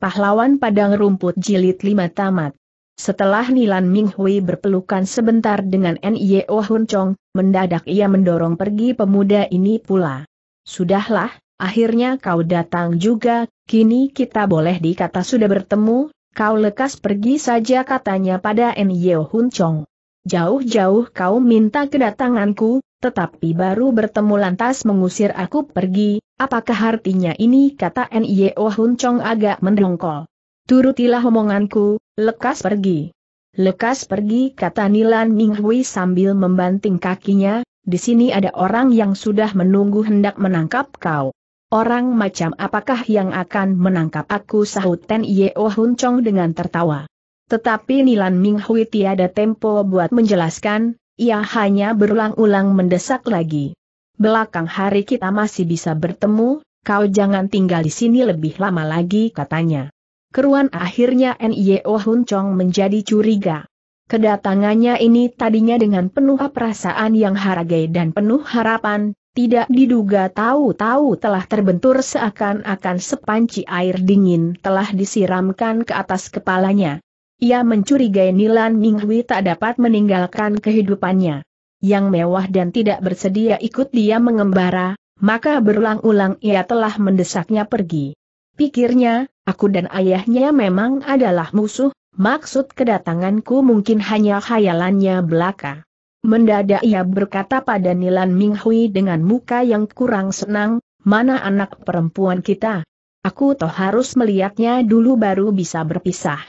Pahlawan Padang Rumput Jilid 5 Tamat. Setelah Nilan Minghui berpelukan sebentar dengan N.Y.O. Oh Hun Chong, mendadak ia mendorong pergi pemuda ini pula. Sudahlah, akhirnya kau datang juga, kini kita boleh dikata sudah bertemu, kau lekas pergi saja katanya pada N.Y.O. Oh Hun Chong. Jauh-jauh kau minta kedatanganku, tetapi baru bertemu lantas mengusir aku pergi, apakah artinya ini kata N.I.O. Hun agak mendongkol. Turutilah omonganku, lekas pergi. Lekas pergi kata Nilan Minghui sambil membanting kakinya, di sini ada orang yang sudah menunggu hendak menangkap kau. Orang macam apakah yang akan menangkap aku sahut Ten Huncong dengan tertawa. Tetapi Nilan Minghui tiada tempo buat menjelaskan, ia hanya berulang-ulang mendesak lagi. Belakang hari kita masih bisa bertemu, kau jangan tinggal di sini lebih lama lagi katanya. Keruan akhirnya N.Y.O. Hun Chong menjadi curiga. Kedatangannya ini tadinya dengan penuh perasaan yang haragai dan penuh harapan, tidak diduga tahu-tahu telah terbentur seakan-akan sepanci air dingin telah disiramkan ke atas kepalanya. Ia mencurigai Nilan Minghui tak dapat meninggalkan kehidupannya. Yang mewah dan tidak bersedia ikut dia mengembara, maka berulang-ulang ia telah mendesaknya pergi. Pikirnya, aku dan ayahnya memang adalah musuh, maksud kedatanganku mungkin hanya khayalannya belaka. Mendadak ia berkata pada Nilan Minghui dengan muka yang kurang senang, mana anak perempuan kita? Aku toh harus melihatnya dulu baru bisa berpisah.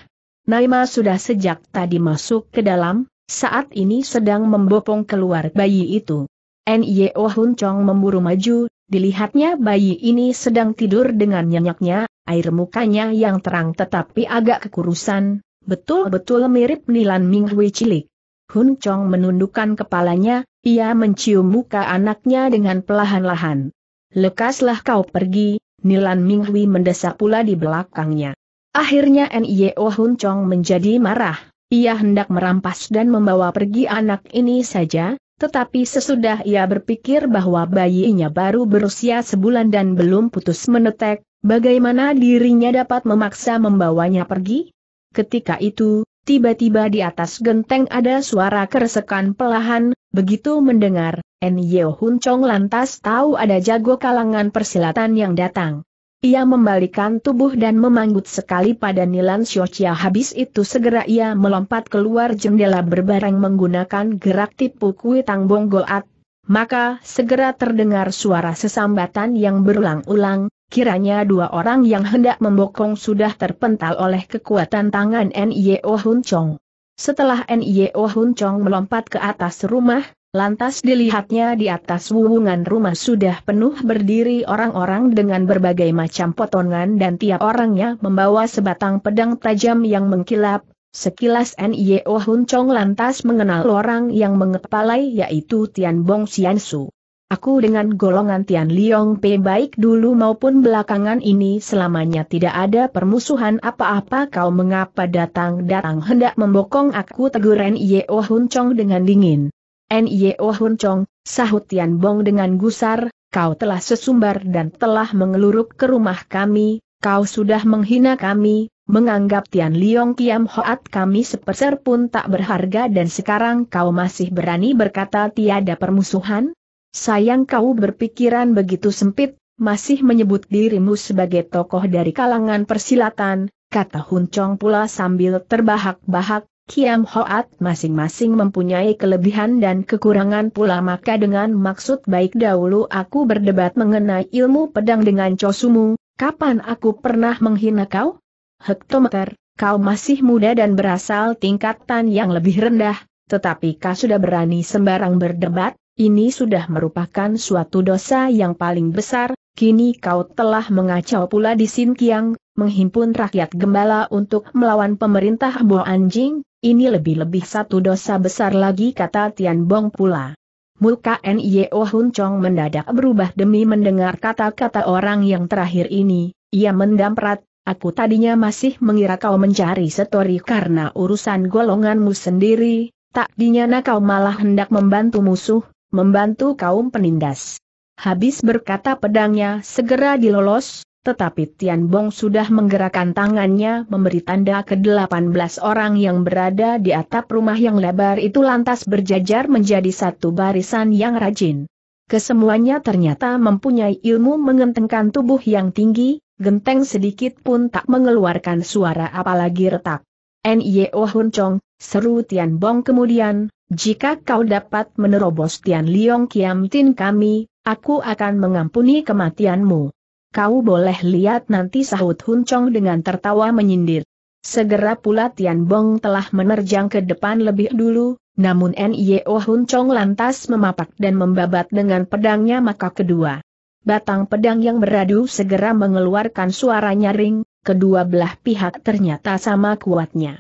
Naima sudah sejak tadi masuk ke dalam, saat ini sedang membopong keluar bayi itu. N.Y.O. Oh Hun Chong memburu maju, dilihatnya bayi ini sedang tidur dengan nyenyaknya, air mukanya yang terang tetapi agak kekurusan, betul-betul mirip Nilan Minghui cilik. Hun Chong menundukkan kepalanya, ia mencium muka anaknya dengan pelahan-lahan. Lekaslah kau pergi, Nilan Minghui mendesak pula di belakangnya. Akhirnya NIO oh Hun Chong menjadi marah. Ia hendak merampas dan membawa pergi anak ini saja, tetapi sesudah ia berpikir bahwa bayinya baru berusia sebulan dan belum putus menetek, bagaimana dirinya dapat memaksa membawanya pergi? Ketika itu, tiba-tiba di atas genteng ada suara keresekan pelahan, begitu mendengar, N.Y.O. Oh Hun Chong lantas tahu ada jago kalangan persilatan yang datang. Ia membalikan tubuh dan memanggut sekali pada Nilan Xiochia habis itu segera ia melompat keluar jendela berbareng menggunakan gerak tipu kui bong goat. Maka segera terdengar suara sesambatan yang berulang-ulang, kiranya dua orang yang hendak membokong sudah terpental oleh kekuatan tangan N.I.O. Hun Chong. Setelah N.I.O. Hun Chong melompat ke atas rumah, Lantas dilihatnya di atas wuwungan rumah sudah penuh berdiri orang-orang dengan berbagai macam potongan dan tiap orangnya membawa sebatang pedang tajam yang mengkilap. Sekilas N.I.O. Hun Chong lantas mengenal orang yang mengepalai yaitu Tian Bong Sian Su. Aku dengan golongan Tian Liong Pei baik dulu maupun belakangan ini selamanya tidak ada permusuhan apa-apa kau mengapa datang-datang hendak membokong aku teguran N.I.O. Hun Chong dengan dingin. Nio Hun Chong, sahut Tian Bong dengan gusar, kau telah sesumbar dan telah mengeluruk ke rumah kami, kau sudah menghina kami, menganggap Tian Liong Kiam Hoat kami sepeser pun tak berharga dan sekarang kau masih berani berkata tiada permusuhan? Sayang kau berpikiran begitu sempit, masih menyebut dirimu sebagai tokoh dari kalangan persilatan, kata Hun Chong pula sambil terbahak-bahak, Kiam Hoat masing-masing mempunyai kelebihan dan kekurangan pula maka dengan maksud baik dahulu aku berdebat mengenai ilmu pedang dengan Cosumu, kapan aku pernah menghina kau? Hektometer, kau masih muda dan berasal tingkatan yang lebih rendah, tetapi kau sudah berani sembarang berdebat, ini sudah merupakan suatu dosa yang paling besar, kini kau telah mengacau pula di Sin Kiang menghimpun rakyat gembala untuk melawan pemerintah Bo Anjing, ini lebih-lebih satu dosa besar lagi kata Tian Bong pula. Muka N.Y.O. Oh Hun Chong mendadak berubah demi mendengar kata-kata orang yang terakhir ini, ia mendamprat, aku tadinya masih mengira kau mencari setori karena urusan golonganmu sendiri, tak dinyana kau malah hendak membantu musuh, membantu kaum penindas. Habis berkata pedangnya segera dilolos, tetapi Tian Bong sudah menggerakkan tangannya memberi tanda ke delapan belas orang yang berada di atap rumah yang lebar itu lantas berjajar menjadi satu barisan yang rajin. Kesemuanya ternyata mempunyai ilmu mengentengkan tubuh yang tinggi, genteng sedikit pun tak mengeluarkan suara apalagi retak. N.Y.O. Oh Hun Chong, seru Tian Bong kemudian, jika kau dapat menerobos Tian Liong Kiam Tin kami, aku akan mengampuni kematianmu. Kau boleh lihat nanti sahut Hun Chong dengan tertawa menyindir. Segera pula Tian Bong telah menerjang ke depan lebih dulu, namun N.I.O. Oh Hun Chong lantas memapak dan membabat dengan pedangnya maka kedua. Batang pedang yang beradu segera mengeluarkan suara nyaring, kedua belah pihak ternyata sama kuatnya.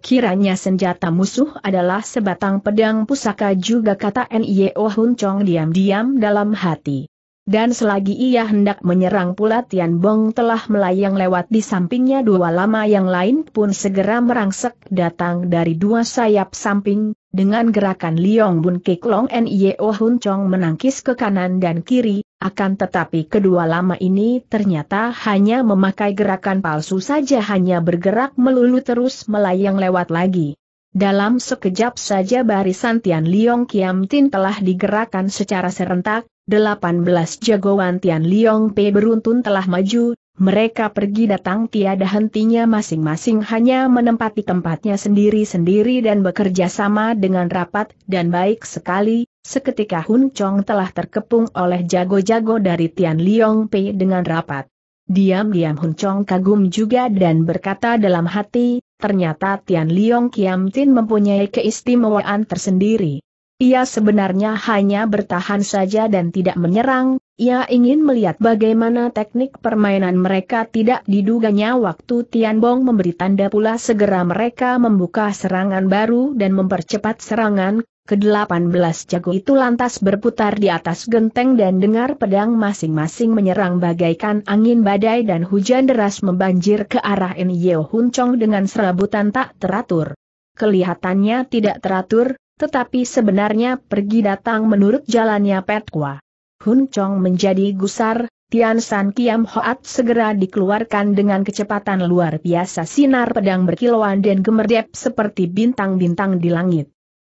Kiranya senjata musuh adalah sebatang pedang pusaka juga kata N.I.O. Oh Hun Chong diam-diam dalam hati. Dan selagi ia hendak menyerang pula Tian Bong telah melayang lewat di sampingnya dua lama yang lain pun segera merangsek datang dari dua sayap samping, dengan gerakan Liong Bun Kik Long N.I.O. Oh Hun Chong menangkis ke kanan dan kiri, akan tetapi kedua lama ini ternyata hanya memakai gerakan palsu saja hanya bergerak melulu terus melayang lewat lagi. Dalam sekejap saja barisan Tian Liong Kiam Tin telah digerakkan secara serentak, 18 jagoan Tian Liong Pei beruntun telah maju, mereka pergi datang tiada hentinya masing-masing hanya menempati tempatnya sendiri-sendiri dan bekerja sama dengan rapat dan baik sekali, seketika Hun Chong telah terkepung oleh jago-jago dari Tian Liong Pei dengan rapat. Diam-diam Hun Chong kagum juga dan berkata dalam hati, ternyata Tian Liong Kiam Tin mempunyai keistimewaan tersendiri. Ia sebenarnya hanya bertahan saja dan tidak menyerang, ia ingin melihat bagaimana teknik permainan mereka tidak diduganya waktu Tianbong memberi tanda pula segera mereka membuka serangan baru dan mempercepat serangan, ke-18 jago itu lantas berputar di atas genteng dan dengar pedang masing-masing menyerang bagaikan angin badai dan hujan deras membanjir ke arah Nyeo Yeo dengan serabutan tak teratur. Kelihatannya tidak teratur, tetapi sebenarnya pergi datang menurut jalannya Petkwa. Hun Chong menjadi gusar, Tian San Kiam Hoat segera dikeluarkan dengan kecepatan luar biasa sinar pedang berkilauan dan gemerdep seperti bintang-bintang di langit.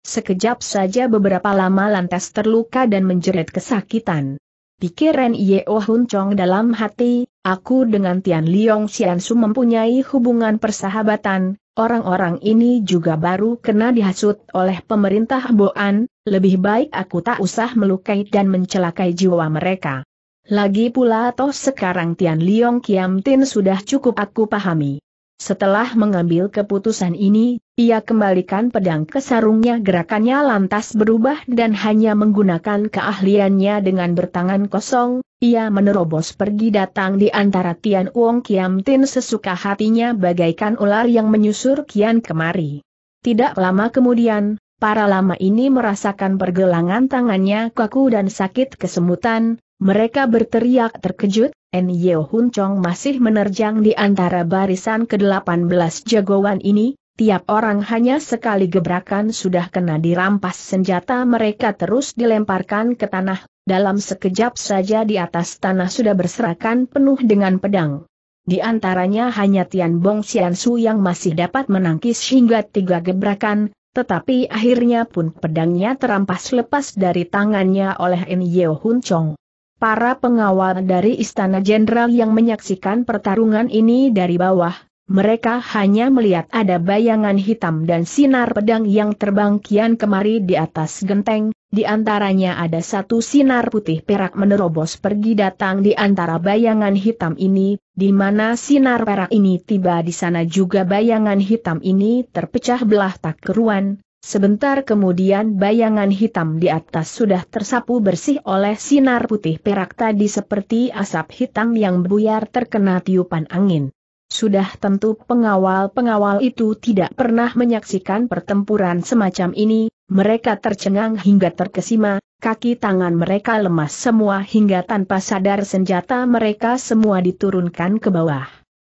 Sekejap saja beberapa lama lantas terluka dan menjerit kesakitan. Pikiran Yeo Hun Chong dalam hati, Aku dengan Tian Liong Xiansu mempunyai hubungan persahabatan, orang-orang ini juga baru kena dihasut oleh pemerintah Boan, lebih baik aku tak usah melukai dan mencelakai jiwa mereka. Lagi pula toh sekarang Tian Liong Kiam Tin sudah cukup aku pahami. Setelah mengambil keputusan ini, ia kembalikan pedang ke sarungnya gerakannya lantas berubah dan hanya menggunakan keahliannya dengan bertangan kosong, ia menerobos pergi datang di antara Tian Wong Kiam Tin sesuka hatinya bagaikan ular yang menyusur kian kemari. Tidak lama kemudian, para lama ini merasakan pergelangan tangannya kaku dan sakit kesemutan, mereka berteriak terkejut, N. Yeo Hun Chong masih menerjang di antara barisan ke-18 jagoan ini, tiap orang hanya sekali gebrakan sudah kena dirampas senjata mereka terus dilemparkan ke tanah, dalam sekejap saja di atas tanah sudah berserakan penuh dengan pedang. Di antaranya hanya Tian Bong Xian Su yang masih dapat menangkis hingga tiga gebrakan, tetapi akhirnya pun pedangnya terampas lepas dari tangannya oleh N. Yeo Hun Chong. Para pengawal dari Istana Jenderal yang menyaksikan pertarungan ini dari bawah, mereka hanya melihat ada bayangan hitam dan sinar pedang yang terbang kian kemari di atas genteng, di antaranya ada satu sinar putih perak menerobos pergi datang di antara bayangan hitam ini, di mana sinar perak ini tiba di sana juga bayangan hitam ini terpecah belah tak keruan, Sebentar kemudian bayangan hitam di atas sudah tersapu bersih oleh sinar putih perak tadi seperti asap hitam yang buyar terkena tiupan angin. Sudah tentu pengawal-pengawal itu tidak pernah menyaksikan pertempuran semacam ini, mereka tercengang hingga terkesima, kaki tangan mereka lemas semua hingga tanpa sadar senjata mereka semua diturunkan ke bawah.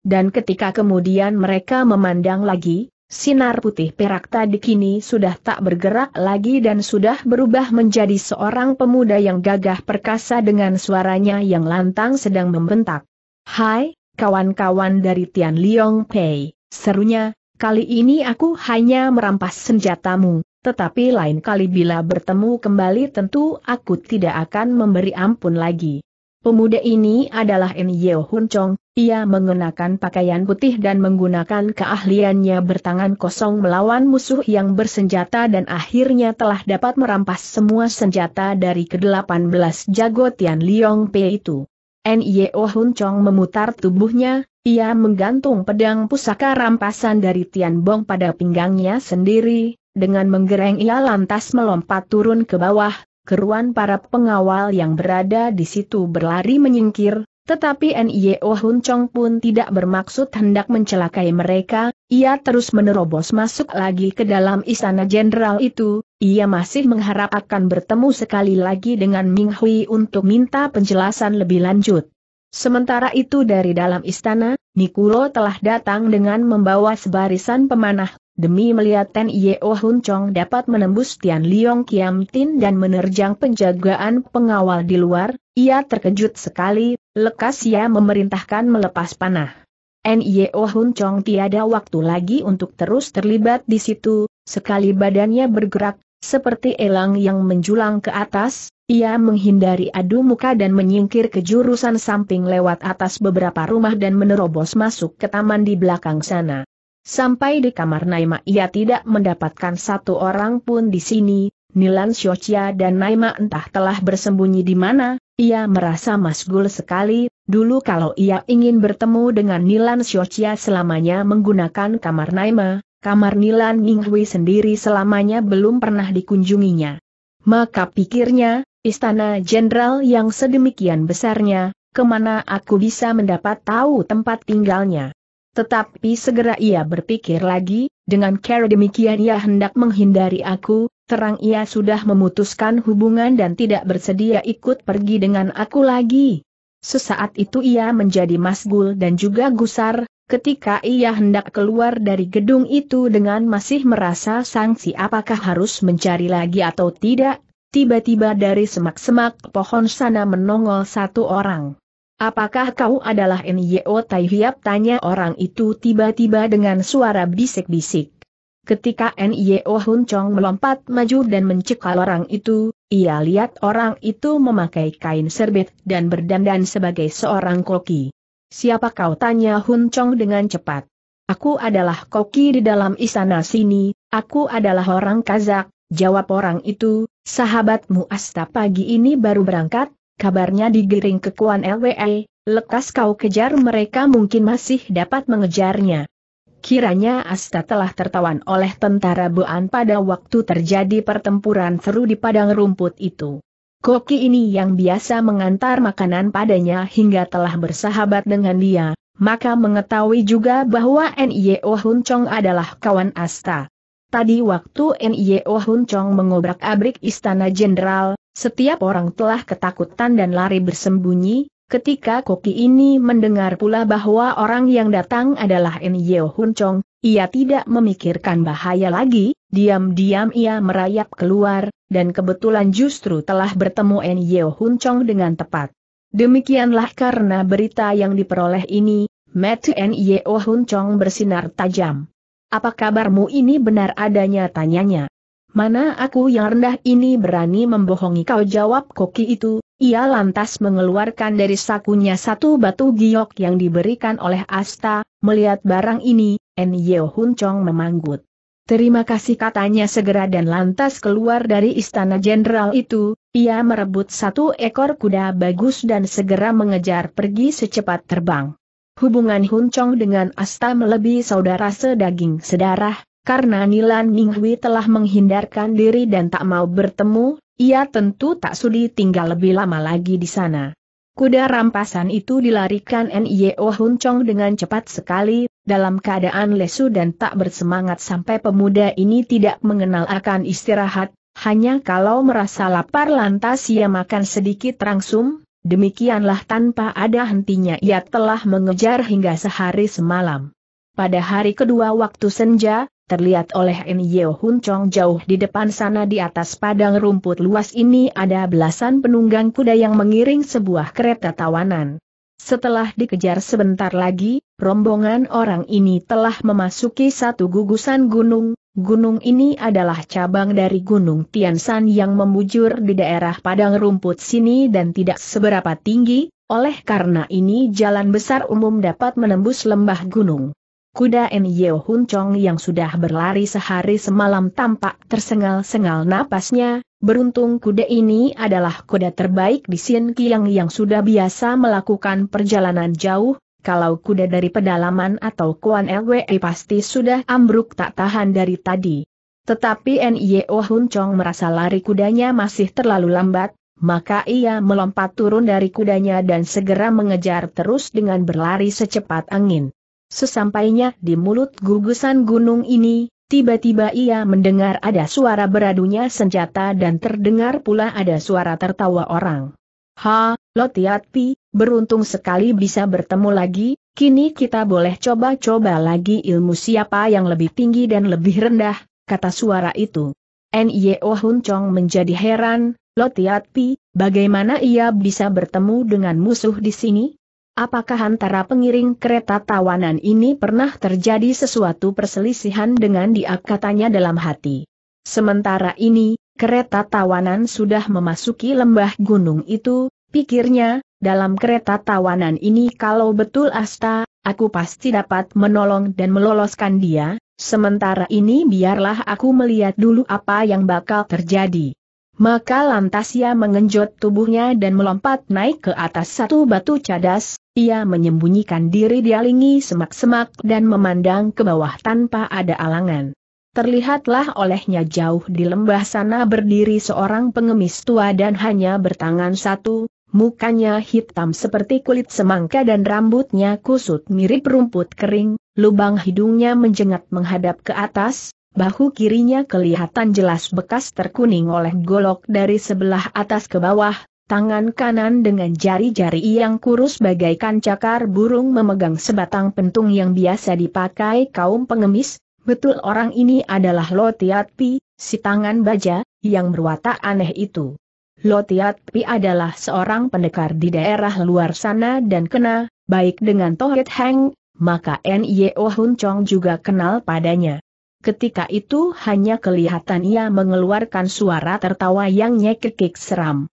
Dan ketika kemudian mereka memandang lagi, Sinar putih perak tadi kini sudah tak bergerak lagi dan sudah berubah menjadi seorang pemuda yang gagah perkasa dengan suaranya yang lantang sedang membentak. Hai, kawan-kawan dari Tian Liong Pei, serunya, kali ini aku hanya merampas senjatamu, tetapi lain kali bila bertemu kembali tentu aku tidak akan memberi ampun lagi. Pemuda ini adalah En Yeo Hun Chong, ia mengenakan pakaian putih dan menggunakan keahliannya bertangan kosong melawan musuh yang bersenjata dan akhirnya telah dapat merampas semua senjata dari ke-18 jago Tian Liong Pe itu. Nio oh Hun Chong memutar tubuhnya, ia menggantung pedang pusaka rampasan dari Tian Bong pada pinggangnya sendiri, dengan menggereng ia lantas melompat turun ke bawah, keruan para pengawal yang berada di situ berlari menyingkir, tetapi NIO e oh Hun Chong pun tidak bermaksud hendak mencelakai mereka, ia terus menerobos masuk lagi ke dalam istana jenderal itu, ia masih mengharap akan bertemu sekali lagi dengan Ming Hui untuk minta penjelasan lebih lanjut. Sementara itu dari dalam istana, Nikulo telah datang dengan membawa sebarisan pemanah, demi melihat NIO e oh Hun Chong dapat menembus Tian Liong Kiam Tin dan menerjang penjagaan pengawal di luar, ia terkejut sekali, lekas ia memerintahkan melepas panah. N.I.O. Hun Chong tiada waktu lagi untuk terus terlibat di situ, sekali badannya bergerak, seperti elang yang menjulang ke atas, ia menghindari adu muka dan menyingkir ke jurusan samping lewat atas beberapa rumah dan menerobos masuk ke taman di belakang sana. Sampai di kamar Naima ia tidak mendapatkan satu orang pun di sini, Nilan Xiaochia dan Naima entah telah bersembunyi di mana, ia merasa masgul sekali, dulu kalau ia ingin bertemu dengan Nilan Xiaochia selamanya menggunakan kamar Naima, kamar Nilan Ninghui sendiri selamanya belum pernah dikunjunginya. Maka pikirnya, istana jenderal yang sedemikian besarnya, kemana aku bisa mendapat tahu tempat tinggalnya. Tetapi segera ia berpikir lagi, dengan cara demikian ia hendak menghindari aku, terang ia sudah memutuskan hubungan dan tidak bersedia ikut pergi dengan aku lagi. Sesaat itu ia menjadi masgul dan juga gusar, ketika ia hendak keluar dari gedung itu dengan masih merasa sanksi, apakah harus mencari lagi atau tidak, tiba-tiba dari semak-semak pohon sana menongol satu orang. Apakah kau adalah Nyo Tai Tanya orang itu tiba-tiba dengan suara bisik-bisik. Ketika Nio Hun Chong melompat maju dan mencekal orang itu, ia lihat orang itu memakai kain serbet dan berdandan sebagai seorang koki. Siapa kau tanya Hun Chong dengan cepat. Aku adalah koki di dalam istana sini, aku adalah orang Kazak, jawab orang itu, sahabatmu Asta pagi ini baru berangkat, kabarnya digiring ke Kuan LWE, lekas kau kejar mereka mungkin masih dapat mengejarnya. Kiranya Asta telah tertawan oleh tentara Boan pada waktu terjadi pertempuran seru di padang rumput itu. Koki ini yang biasa mengantar makanan padanya hingga telah bersahabat dengan dia, maka mengetahui juga bahwa N.I.O. Hun Chong adalah kawan Asta. Tadi waktu N.I.O. Hun Chong mengobrak-abrik istana jenderal, setiap orang telah ketakutan dan lari bersembunyi, Ketika koki ini mendengar pula bahwa orang yang datang adalah Nyeo Yeo Hun Chong, ia tidak memikirkan bahaya lagi, diam-diam ia merayap keluar, dan kebetulan justru telah bertemu Nyeo Yeo Hun Chong dengan tepat. Demikianlah karena berita yang diperoleh ini, Mata Nyeo Yeo Hun Chong bersinar tajam. Apa kabarmu ini benar adanya tanyanya? Mana aku yang rendah ini berani membohongi kau jawab koki itu, ia lantas mengeluarkan dari sakunya satu batu giok yang diberikan oleh Asta, melihat barang ini, En Yeo Hun Chong memanggut. Terima kasih katanya segera dan lantas keluar dari istana jenderal itu, ia merebut satu ekor kuda bagus dan segera mengejar pergi secepat terbang. Hubungan Hun Chong dengan Asta melebihi saudara sedaging sedarah, karena Nilan Hui telah menghindarkan diri dan tak mau bertemu, ia tentu tak sudi tinggal lebih lama lagi di sana. Kuda rampasan itu dilarikan N.I.O. Hun dengan cepat sekali, dalam keadaan lesu dan tak bersemangat sampai pemuda ini tidak mengenal akan istirahat, hanya kalau merasa lapar lantas ia makan sedikit rangsum, demikianlah tanpa ada hentinya ia telah mengejar hingga sehari semalam. Pada hari kedua waktu senja, terlihat oleh En Yeo Hun Chong jauh di depan sana di atas padang rumput luas ini ada belasan penunggang kuda yang mengiring sebuah kereta tawanan. Setelah dikejar sebentar lagi, rombongan orang ini telah memasuki satu gugusan gunung. Gunung ini adalah cabang dari Gunung Tian San yang membujur di daerah padang rumput sini dan tidak seberapa tinggi, oleh karena ini jalan besar umum dapat menembus lembah gunung. Kuda Nyeo Yeo Hun Chong yang sudah berlari sehari semalam tampak tersengal-sengal napasnya, beruntung kuda ini adalah kuda terbaik di Sin Kiang yang sudah biasa melakukan perjalanan jauh, kalau kuda dari pedalaman atau Kuan Lwe pasti sudah ambruk tak tahan dari tadi. Tetapi N. Yeo Hun Chong merasa lari kudanya masih terlalu lambat, maka ia melompat turun dari kudanya dan segera mengejar terus dengan berlari secepat angin. Sesampainya di mulut gugusan gunung ini, tiba-tiba ia mendengar ada suara beradunya senjata dan terdengar pula ada suara tertawa orang. Ha, Lotiatpi, beruntung sekali bisa bertemu lagi, kini kita boleh coba-coba lagi ilmu siapa yang lebih tinggi dan lebih rendah, kata suara itu. N.Y.O. Hun Chong menjadi heran, Lotiatpi, bagaimana ia bisa bertemu dengan musuh di sini? Apakah antara pengiring kereta tawanan ini pernah terjadi sesuatu perselisihan dengan dia katanya dalam hati. Sementara ini, kereta tawanan sudah memasuki lembah gunung itu, pikirnya, dalam kereta tawanan ini kalau betul Asta, aku pasti dapat menolong dan meloloskan dia, sementara ini biarlah aku melihat dulu apa yang bakal terjadi. Maka lantas ia mengenjot tubuhnya dan melompat naik ke atas satu batu cadas, ia menyembunyikan diri dialingi semak-semak dan memandang ke bawah tanpa ada alangan. Terlihatlah olehnya jauh di lembah sana berdiri seorang pengemis tua dan hanya bertangan satu, mukanya hitam seperti kulit semangka dan rambutnya kusut mirip rumput kering, lubang hidungnya menjengat menghadap ke atas, bahu kirinya kelihatan jelas bekas terkuning oleh golok dari sebelah atas ke bawah, Tangan kanan dengan jari-jari yang kurus bagaikan cakar burung memegang sebatang pentung yang biasa dipakai kaum pengemis, betul orang ini adalah Lotiatpi, si tangan baja, yang berwatak aneh itu. Lotiatpi adalah seorang pendekar di daerah luar sana dan kena, baik dengan Tohit Heng, maka N.Y.O. Hun Chong juga kenal padanya. Ketika itu hanya kelihatan ia mengeluarkan suara tertawa yang nyekekik seram.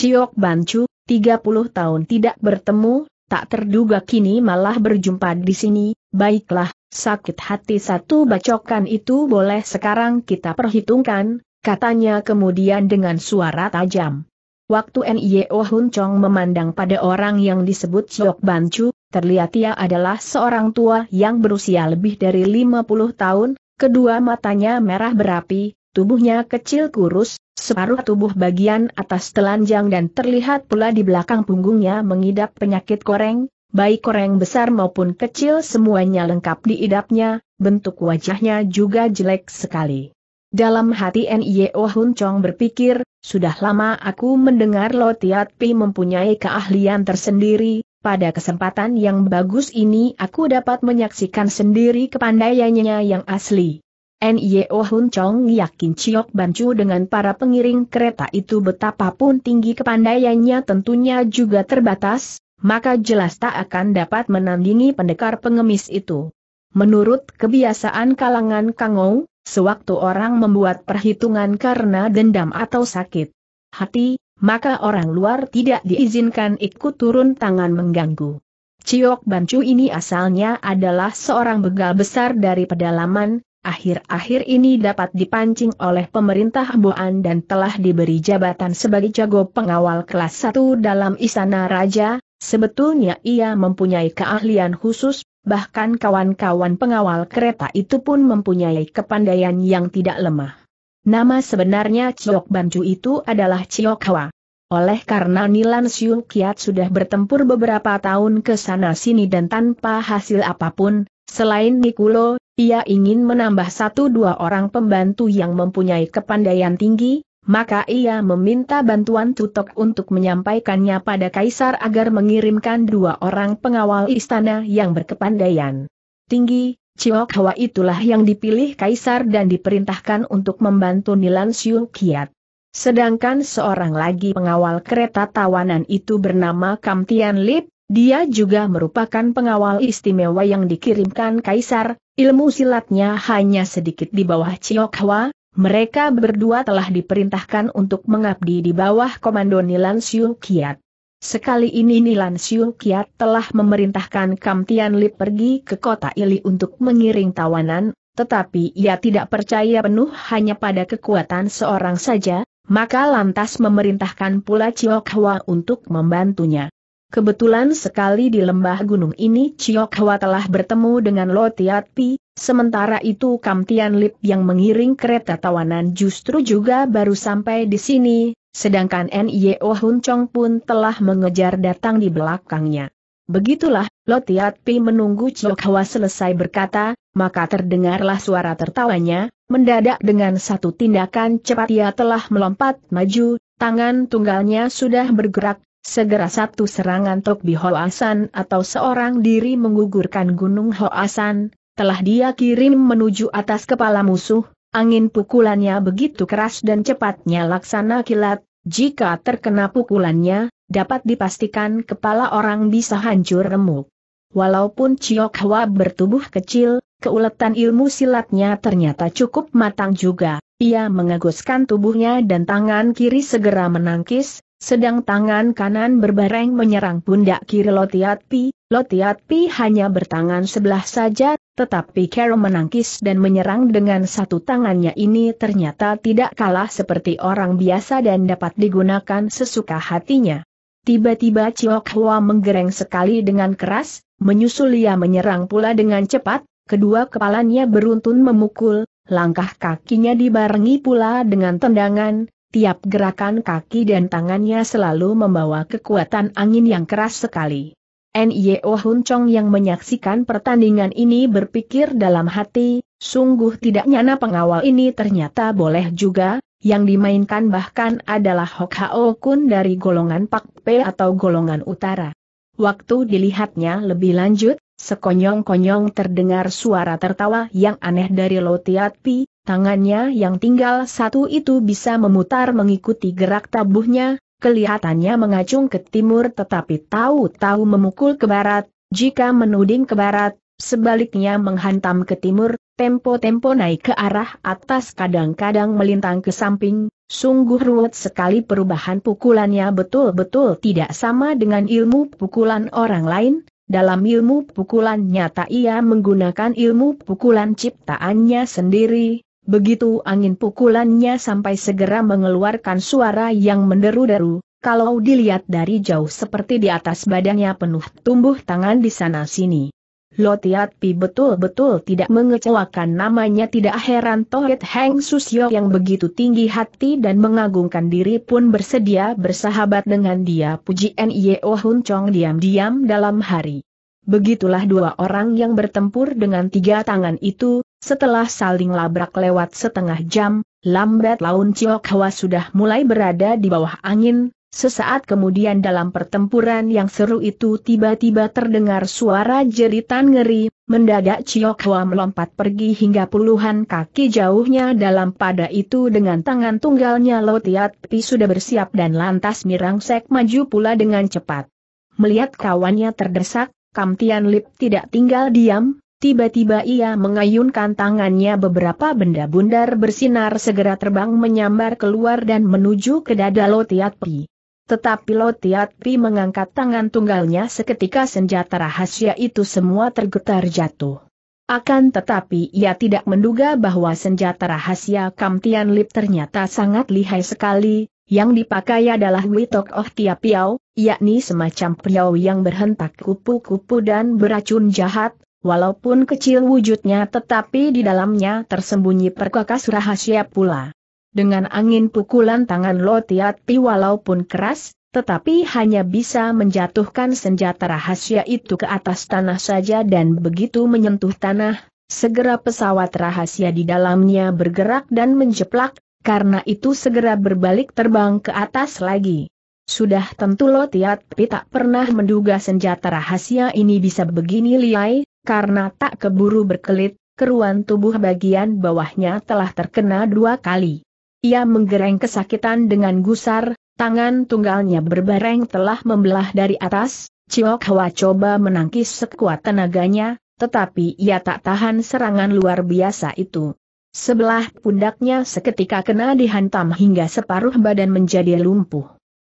Ciok Bancu, 30 tahun tidak bertemu, tak terduga kini malah berjumpa di sini, baiklah, sakit hati satu bacokan itu boleh sekarang kita perhitungkan, katanya kemudian dengan suara tajam. Waktu N.I.O. Oh Hun Chong memandang pada orang yang disebut Ciok Bancu, terlihat ia adalah seorang tua yang berusia lebih dari 50 tahun, kedua matanya merah berapi, Tubuhnya kecil kurus, separuh tubuh bagian atas telanjang dan terlihat pula di belakang punggungnya mengidap penyakit koreng, baik koreng besar maupun kecil semuanya lengkap diidapnya, bentuk wajahnya juga jelek sekali. Dalam hati N.I.O. Hun Chong berpikir, sudah lama aku mendengar Lo Tiat Pi mempunyai keahlian tersendiri, pada kesempatan yang bagus ini aku dapat menyaksikan sendiri kepandaiannya yang asli. NIO Hun Chong yakin Chiok Bancu dengan para pengiring kereta itu betapapun tinggi kepandaiannya tentunya juga terbatas, maka jelas tak akan dapat menandingi pendekar pengemis itu. Menurut kebiasaan kalangan Kangou, sewaktu orang membuat perhitungan karena dendam atau sakit hati, maka orang luar tidak diizinkan ikut turun tangan mengganggu. Ciok Bancu ini asalnya adalah seorang begal besar dari pedalaman, akhir-akhir ini dapat dipancing oleh pemerintah Boan dan telah diberi jabatan sebagai jago pengawal kelas 1 dalam istana raja, sebetulnya ia mempunyai keahlian khusus, bahkan kawan-kawan pengawal kereta itu pun mempunyai kepandaian yang tidak lemah. Nama sebenarnya Ciok Banju itu adalah Ciok Hwa. Oleh karena Nilan Siu Kiat sudah bertempur beberapa tahun ke sana sini dan tanpa hasil apapun, selain Nikulo, ia ingin menambah satu dua orang pembantu yang mempunyai kepandaian tinggi, maka ia meminta bantuan Tutok untuk menyampaikannya pada Kaisar agar mengirimkan dua orang pengawal istana yang berkepandaian tinggi, Ciok Hawa itulah yang dipilih Kaisar dan diperintahkan untuk membantu Nilan Siu Kiat. Sedangkan seorang lagi pengawal kereta tawanan itu bernama Kam Tian Lip, dia juga merupakan pengawal istimewa yang dikirimkan Kaisar, Ilmu silatnya hanya sedikit di bawah Chiok Hwa, mereka berdua telah diperintahkan untuk mengabdi di bawah komando Nilan Siu Kiat. Sekali ini Nilan Siu Kiat telah memerintahkan Kam Tian Lip pergi ke kota Ili untuk mengiring tawanan, tetapi ia tidak percaya penuh hanya pada kekuatan seorang saja, maka lantas memerintahkan pula Chiok Hwa untuk membantunya. Kebetulan sekali di lembah gunung ini Chiok Hwa telah bertemu dengan Lo Tiat Pi, sementara itu Kam Tian Lip yang mengiring kereta tawanan justru juga baru sampai di sini, sedangkan N.Y.O. Hun Chong pun telah mengejar datang di belakangnya. Begitulah, Lo Tiat Pi menunggu Chiok Hwa selesai berkata, maka terdengarlah suara tertawanya, mendadak dengan satu tindakan cepat ia telah melompat maju, tangan tunggalnya sudah bergerak, Segera satu serangan Tokbi Hoasan atau seorang diri menggugurkan gunung Hoasan, telah dia kirim menuju atas kepala musuh, angin pukulannya begitu keras dan cepatnya laksana kilat, jika terkena pukulannya, dapat dipastikan kepala orang bisa hancur remuk. Walaupun Chiok Hwa bertubuh kecil, keuletan ilmu silatnya ternyata cukup matang juga, ia mengaguskan tubuhnya dan tangan kiri segera menangkis, sedang tangan kanan berbareng menyerang pundak kiri Lotiat Pi, Lotiat Pi hanya bertangan sebelah saja, tetapi Carol menangkis dan menyerang dengan satu tangannya ini ternyata tidak kalah seperti orang biasa dan dapat digunakan sesuka hatinya. Tiba-tiba Chiok Hua menggereng sekali dengan keras, menyusul ia menyerang pula dengan cepat, kedua kepalanya beruntun memukul, langkah kakinya dibarengi pula dengan tendangan, tiap gerakan kaki dan tangannya selalu membawa kekuatan angin yang keras sekali. N.Y.O. Oh Hun Chong yang menyaksikan pertandingan ini berpikir dalam hati, sungguh tidak nyana pengawal ini ternyata boleh juga, yang dimainkan bahkan adalah Hok Hao Kun dari golongan Pak P atau golongan utara. Waktu dilihatnya lebih lanjut, sekonyong-konyong terdengar suara tertawa yang aneh dari Lotiat Pi, tangannya yang tinggal satu itu bisa memutar mengikuti gerak tabuhnya, kelihatannya mengacung ke timur tetapi tahu-tahu memukul ke barat, jika menuding ke barat, sebaliknya menghantam ke timur, tempo-tempo naik ke arah atas kadang-kadang melintang ke samping, sungguh ruwet sekali perubahan pukulannya betul-betul tidak sama dengan ilmu pukulan orang lain, dalam ilmu pukulan nyata ia menggunakan ilmu pukulan ciptaannya sendiri, Begitu angin pukulannya sampai segera mengeluarkan suara yang menderu-deru, kalau dilihat dari jauh seperti di atas badannya penuh tumbuh tangan di sana-sini. Pi betul-betul tidak mengecewakan namanya tidak heran Tohit Heng Susyo yang begitu tinggi hati dan mengagungkan diri pun bersedia bersahabat dengan dia puji N.I.O. Hun Chong diam-diam dalam hari. Begitulah dua orang yang bertempur dengan tiga tangan itu, setelah saling labrak lewat setengah jam, lambat laun Ciok Hwa sudah mulai berada di bawah angin, Sesaat kemudian dalam pertempuran yang seru itu tiba-tiba terdengar suara jeritan ngeri, mendadak Ciok Hwa melompat pergi hingga puluhan kaki jauhnya dalam pada itu dengan tangan tunggalnya Lotiat Pi sudah bersiap dan lantas mirangsek maju pula dengan cepat. Melihat kawannya terdesak, Kamtian Lip tidak tinggal diam, Tiba-tiba ia mengayunkan tangannya beberapa benda bundar bersinar segera terbang menyambar keluar dan menuju ke dada Lotiat Pi. Tetapi Lotiat Pi mengangkat tangan tunggalnya seketika senjata rahasia itu semua tergetar jatuh. Akan tetapi ia tidak menduga bahwa senjata rahasia Tian Lip ternyata sangat lihai sekali, yang dipakai adalah Witok Oh Tia Piao, yakni semacam priau yang berhentak kupu-kupu dan beracun jahat, Walaupun kecil wujudnya tetapi di dalamnya tersembunyi perkakas rahasia pula. Dengan angin pukulan tangan Lotiati walaupun keras, tetapi hanya bisa menjatuhkan senjata rahasia itu ke atas tanah saja dan begitu menyentuh tanah, segera pesawat rahasia di dalamnya bergerak dan menjeplak, karena itu segera berbalik terbang ke atas lagi. Sudah tentu Lotiati tak pernah menduga senjata rahasia ini bisa begini liai, karena tak keburu berkelit, keruan tubuh bagian bawahnya telah terkena dua kali. Ia menggereng kesakitan dengan gusar, tangan tunggalnya berbareng telah membelah dari atas, Ciok Hwa coba menangkis sekuat tenaganya, tetapi ia tak tahan serangan luar biasa itu. Sebelah pundaknya seketika kena dihantam hingga separuh badan menjadi lumpuh.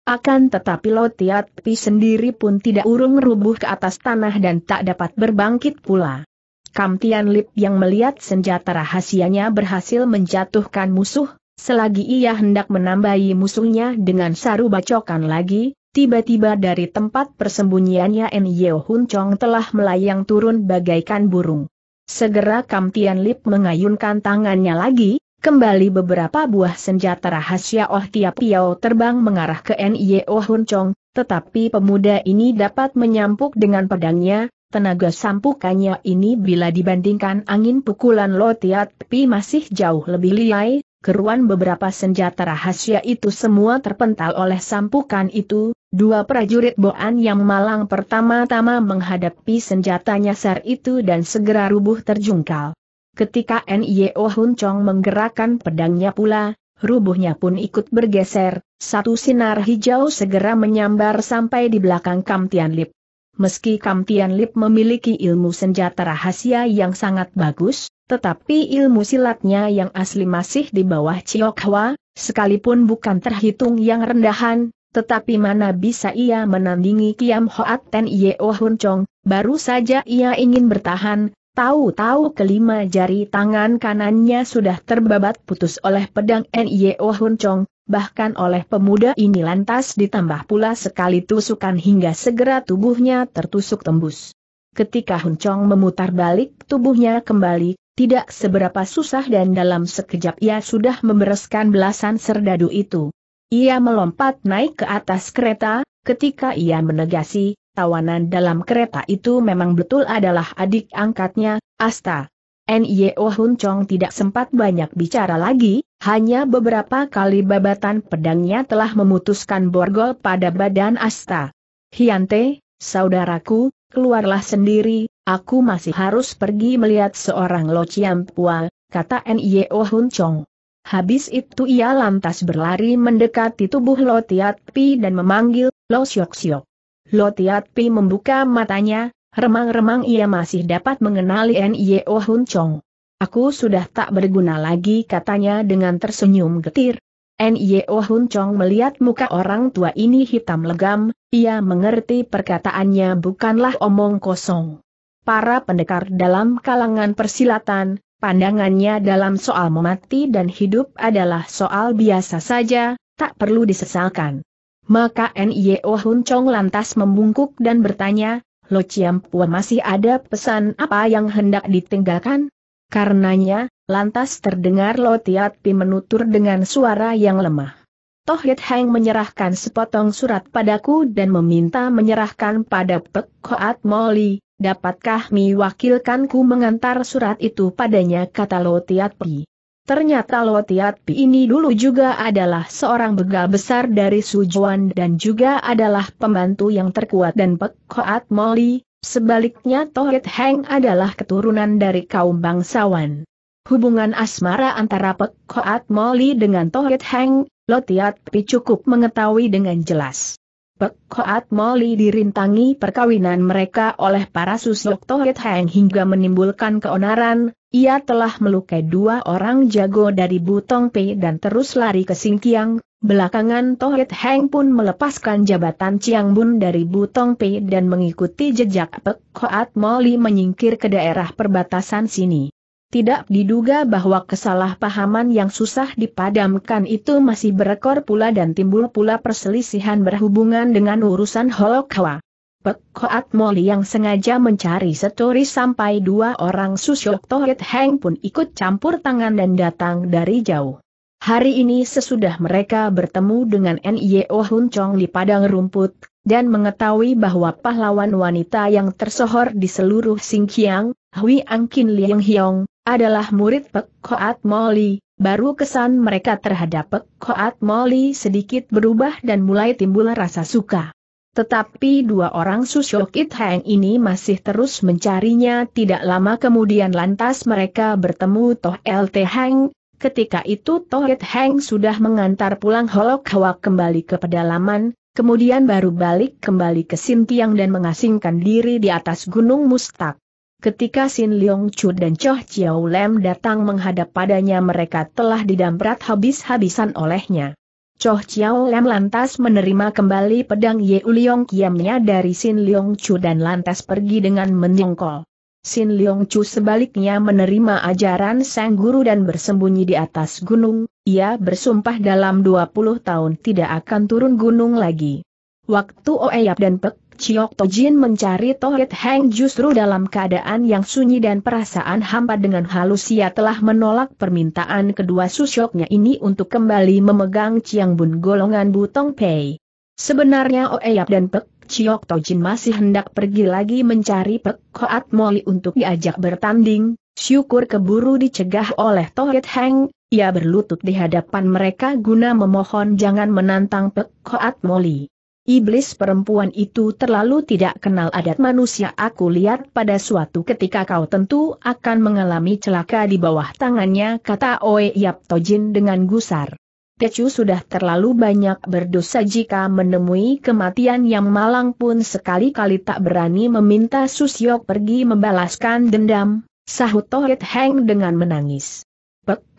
Akan tetapi Lotiat Pi sendiri pun tidak urung rubuh ke atas tanah dan tak dapat berbangkit pula. Kam Tian yang melihat senjata rahasianya berhasil menjatuhkan musuh, selagi ia hendak menambahi musuhnya dengan saru bacokan lagi, tiba-tiba dari tempat persembunyiannya Nyeo Yeo Hun Chong telah melayang turun bagaikan burung. Segera Kam Tian mengayunkan tangannya lagi, Kembali beberapa buah senjata rahasia Oh Tiap Piao terbang mengarah ke e Oh Hun Chong, tetapi pemuda ini dapat menyampuk dengan pedangnya, tenaga sampukannya ini bila dibandingkan angin pukulan Lo Tia Pi masih jauh lebih liai, keruan beberapa senjata rahasia itu semua terpental oleh sampukan itu, dua prajurit Boan yang malang pertama-tama menghadapi senjatanya sar itu dan segera rubuh terjungkal. Ketika Nio Hun Chong menggerakkan pedangnya pula, rubuhnya pun ikut bergeser, satu sinar hijau segera menyambar sampai di belakang Kam Tian Lip. Meski Kam Tian Lip memiliki ilmu senjata rahasia yang sangat bagus, tetapi ilmu silatnya yang asli masih di bawah Chiok Hwa, sekalipun bukan terhitung yang rendahan, tetapi mana bisa ia menandingi Kiam Hoat Ten Yeo Hun Chong, baru saja ia ingin bertahan, Tahu-tahu kelima jari tangan kanannya sudah terbabat putus oleh pedang N.I.O. Hun bahkan oleh pemuda ini lantas ditambah pula sekali tusukan hingga segera tubuhnya tertusuk tembus. Ketika Hun memutar balik tubuhnya kembali, tidak seberapa susah dan dalam sekejap ia sudah membereskan belasan serdadu itu. Ia melompat naik ke atas kereta, ketika ia menegasi, tawanan dalam kereta itu memang betul adalah adik angkatnya, Asta. N.Y.O. Hun Chong tidak sempat banyak bicara lagi, hanya beberapa kali babatan pedangnya telah memutuskan borgol pada badan Asta. Hiante, saudaraku, keluarlah sendiri, aku masih harus pergi melihat seorang Lo Chiam Pua, kata N.Y.O. Hun Chong. Habis itu ia lantas berlari mendekati tubuh Lo Tiat Pi dan memanggil, Lo Siok Siok. Pi membuka matanya, remang-remang ia masih dapat mengenali Nio Hun Chong. Aku sudah tak berguna lagi katanya dengan tersenyum getir. Nio Hun Chong melihat muka orang tua ini hitam legam, ia mengerti perkataannya bukanlah omong kosong. Para pendekar dalam kalangan persilatan, pandangannya dalam soal memati dan hidup adalah soal biasa saja, tak perlu disesalkan. Maka Nio e oh Hun Chong lantas membungkuk dan bertanya, Lo Chiam Pua masih ada pesan apa yang hendak ditinggalkan? Karenanya, lantas terdengar Lo Tiat Pi menutur dengan suara yang lemah. Toh Yit Heng menyerahkan sepotong surat padaku dan meminta menyerahkan pada Pek Hoat Moli, dapatkah mi wakilkanku mengantar surat itu padanya kata Lo Tiat Pi. Ternyata Tiat Pi ini dulu juga adalah seorang begal besar dari Sujuan dan juga adalah pembantu yang terkuat dan pekoat Molly, sebaliknya Tohit Heng adalah keturunan dari kaum bangsawan. Hubungan asmara antara pekoat Moli dengan Tohit Heng, Lotiat Pi cukup mengetahui dengan jelas. Pekoat Moli dirintangi perkawinan mereka oleh para susuk Tohit Heng hingga menimbulkan keonaran, ia telah melukai dua orang jago dari Butong Pei dan terus lari ke Singkiang, belakangan Tohit Heng pun melepaskan jabatan Chiang Bun dari Butong Pei dan mengikuti jejak Pek Hoat Moli menyingkir ke daerah perbatasan sini. Tidak diduga bahwa kesalahpahaman yang susah dipadamkan itu masih berekor pula dan timbul pula perselisihan berhubungan dengan urusan Holokhawa. Pek Koat Moli yang sengaja mencari setori sampai dua orang Susyok Tohit Heng pun ikut campur tangan dan datang dari jauh. Hari ini sesudah mereka bertemu dengan N.I.O. Hun Chong di padang rumput, dan mengetahui bahwa pahlawan wanita yang tersohor di seluruh Singkiang, Hui Angkin Liang Hiong, adalah murid Pek Koat Moli, baru kesan mereka terhadap Pek Koat Moli sedikit berubah dan mulai timbul rasa suka. Tetapi dua orang Susyokit Heng ini masih terus mencarinya tidak lama kemudian lantas mereka bertemu Toh LT Heng, ketika itu Toh It Heng sudah mengantar pulang Holok Hawa kembali ke pedalaman, kemudian baru balik kembali ke Sintiang dan mengasingkan diri di atas Gunung Mustak. Ketika Sin Leong Chu dan Choh Chiao Lem datang menghadap padanya mereka telah didamprat habis-habisan olehnya. Choh Chiao Lam lantas menerima kembali pedang Ye Uliong Kiamnya dari Sin Leong Chu dan lantas pergi dengan menyongkol. Sin Leong Chu sebaliknya menerima ajaran sang guru dan bersembunyi di atas gunung, ia bersumpah dalam 20 tahun tidak akan turun gunung lagi. Waktu Oeyap dan Pek Chiok Tojin mencari Tohit Heng justru dalam keadaan yang sunyi dan perasaan hampa dengan halus ia telah menolak permintaan kedua susyoknya ini untuk kembali memegang Chiang Bun golongan Butong Pei. Sebenarnya Oeyap oh dan Pek Chiok Tojin masih hendak pergi lagi mencari Pek Koat Moli untuk diajak bertanding, syukur keburu dicegah oleh Tohit Heng, ia berlutut di hadapan mereka guna memohon jangan menantang Pek Koat Moli. Iblis perempuan itu terlalu tidak kenal adat manusia aku lihat pada suatu ketika kau tentu akan mengalami celaka di bawah tangannya kata Oe Yap Tojin dengan gusar. Tecu sudah terlalu banyak berdosa jika menemui kematian yang malang pun sekali-kali tak berani meminta Susyok pergi membalaskan dendam, sahut Tohit Heng dengan menangis.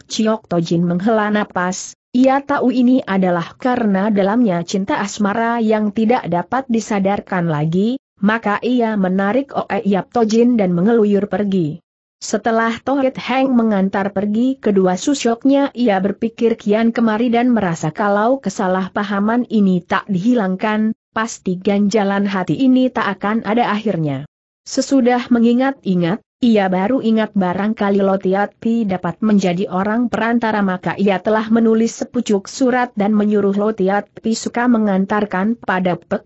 Chiok Tojin menghela napas, ia tahu ini adalah karena dalamnya cinta asmara yang tidak dapat disadarkan lagi, maka ia menarik Oe Yap Tojin dan mengeluyur pergi. Setelah Tohit Heng mengantar pergi kedua susyoknya ia berpikir kian kemari dan merasa kalau kesalahpahaman ini tak dihilangkan, pasti ganjalan hati ini tak akan ada akhirnya. Sesudah mengingat-ingat, ia baru ingat barangkali Lotiati dapat menjadi orang perantara maka ia telah menulis sepucuk surat dan menyuruh Lotiati suka mengantarkan pada Pek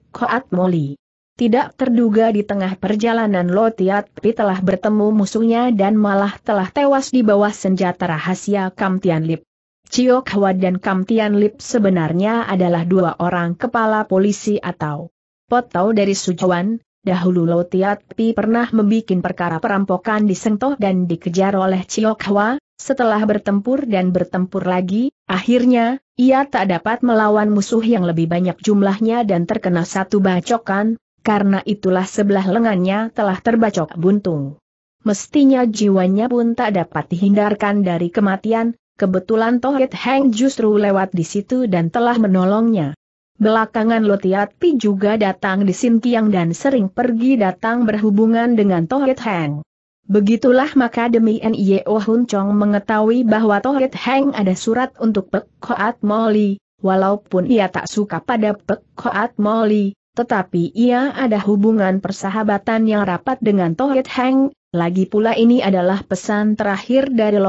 Moli. Tidak terduga di tengah perjalanan Lotiati telah bertemu musuhnya dan malah telah tewas di bawah senjata rahasia Kamtian Lip. Ciok Hwa dan Kamtian Lip sebenarnya adalah dua orang kepala polisi atau potau dari Sujuan, Dahulu Lo Tiat Pi pernah membuat perkara perampokan di Sengtoh dan dikejar oleh Chiok Hwa, setelah bertempur dan bertempur lagi, akhirnya, ia tak dapat melawan musuh yang lebih banyak jumlahnya dan terkena satu bacokan, karena itulah sebelah lengannya telah terbacok buntung. Mestinya jiwanya pun tak dapat dihindarkan dari kematian, kebetulan Tohit Heng justru lewat di situ dan telah menolongnya. Belakangan Pi juga datang di Sintiang dan sering pergi datang berhubungan dengan Tohit Heng. Begitulah maka demi N.I.O. E Hun mengetahui bahwa Tohit Heng ada surat untuk Pek Koat Moli, walaupun ia tak suka pada Pek Koat Moli, tetapi ia ada hubungan persahabatan yang rapat dengan Tohit Heng, lagi pula ini adalah pesan terakhir dari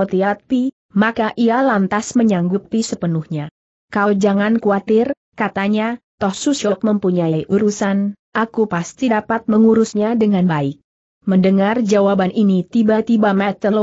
Pi, maka ia lantas menyanggupi sepenuhnya. Kau jangan khawatir, katanya, Toh Susyok mempunyai urusan, aku pasti dapat mengurusnya dengan baik. Mendengar jawaban ini tiba-tiba Metelo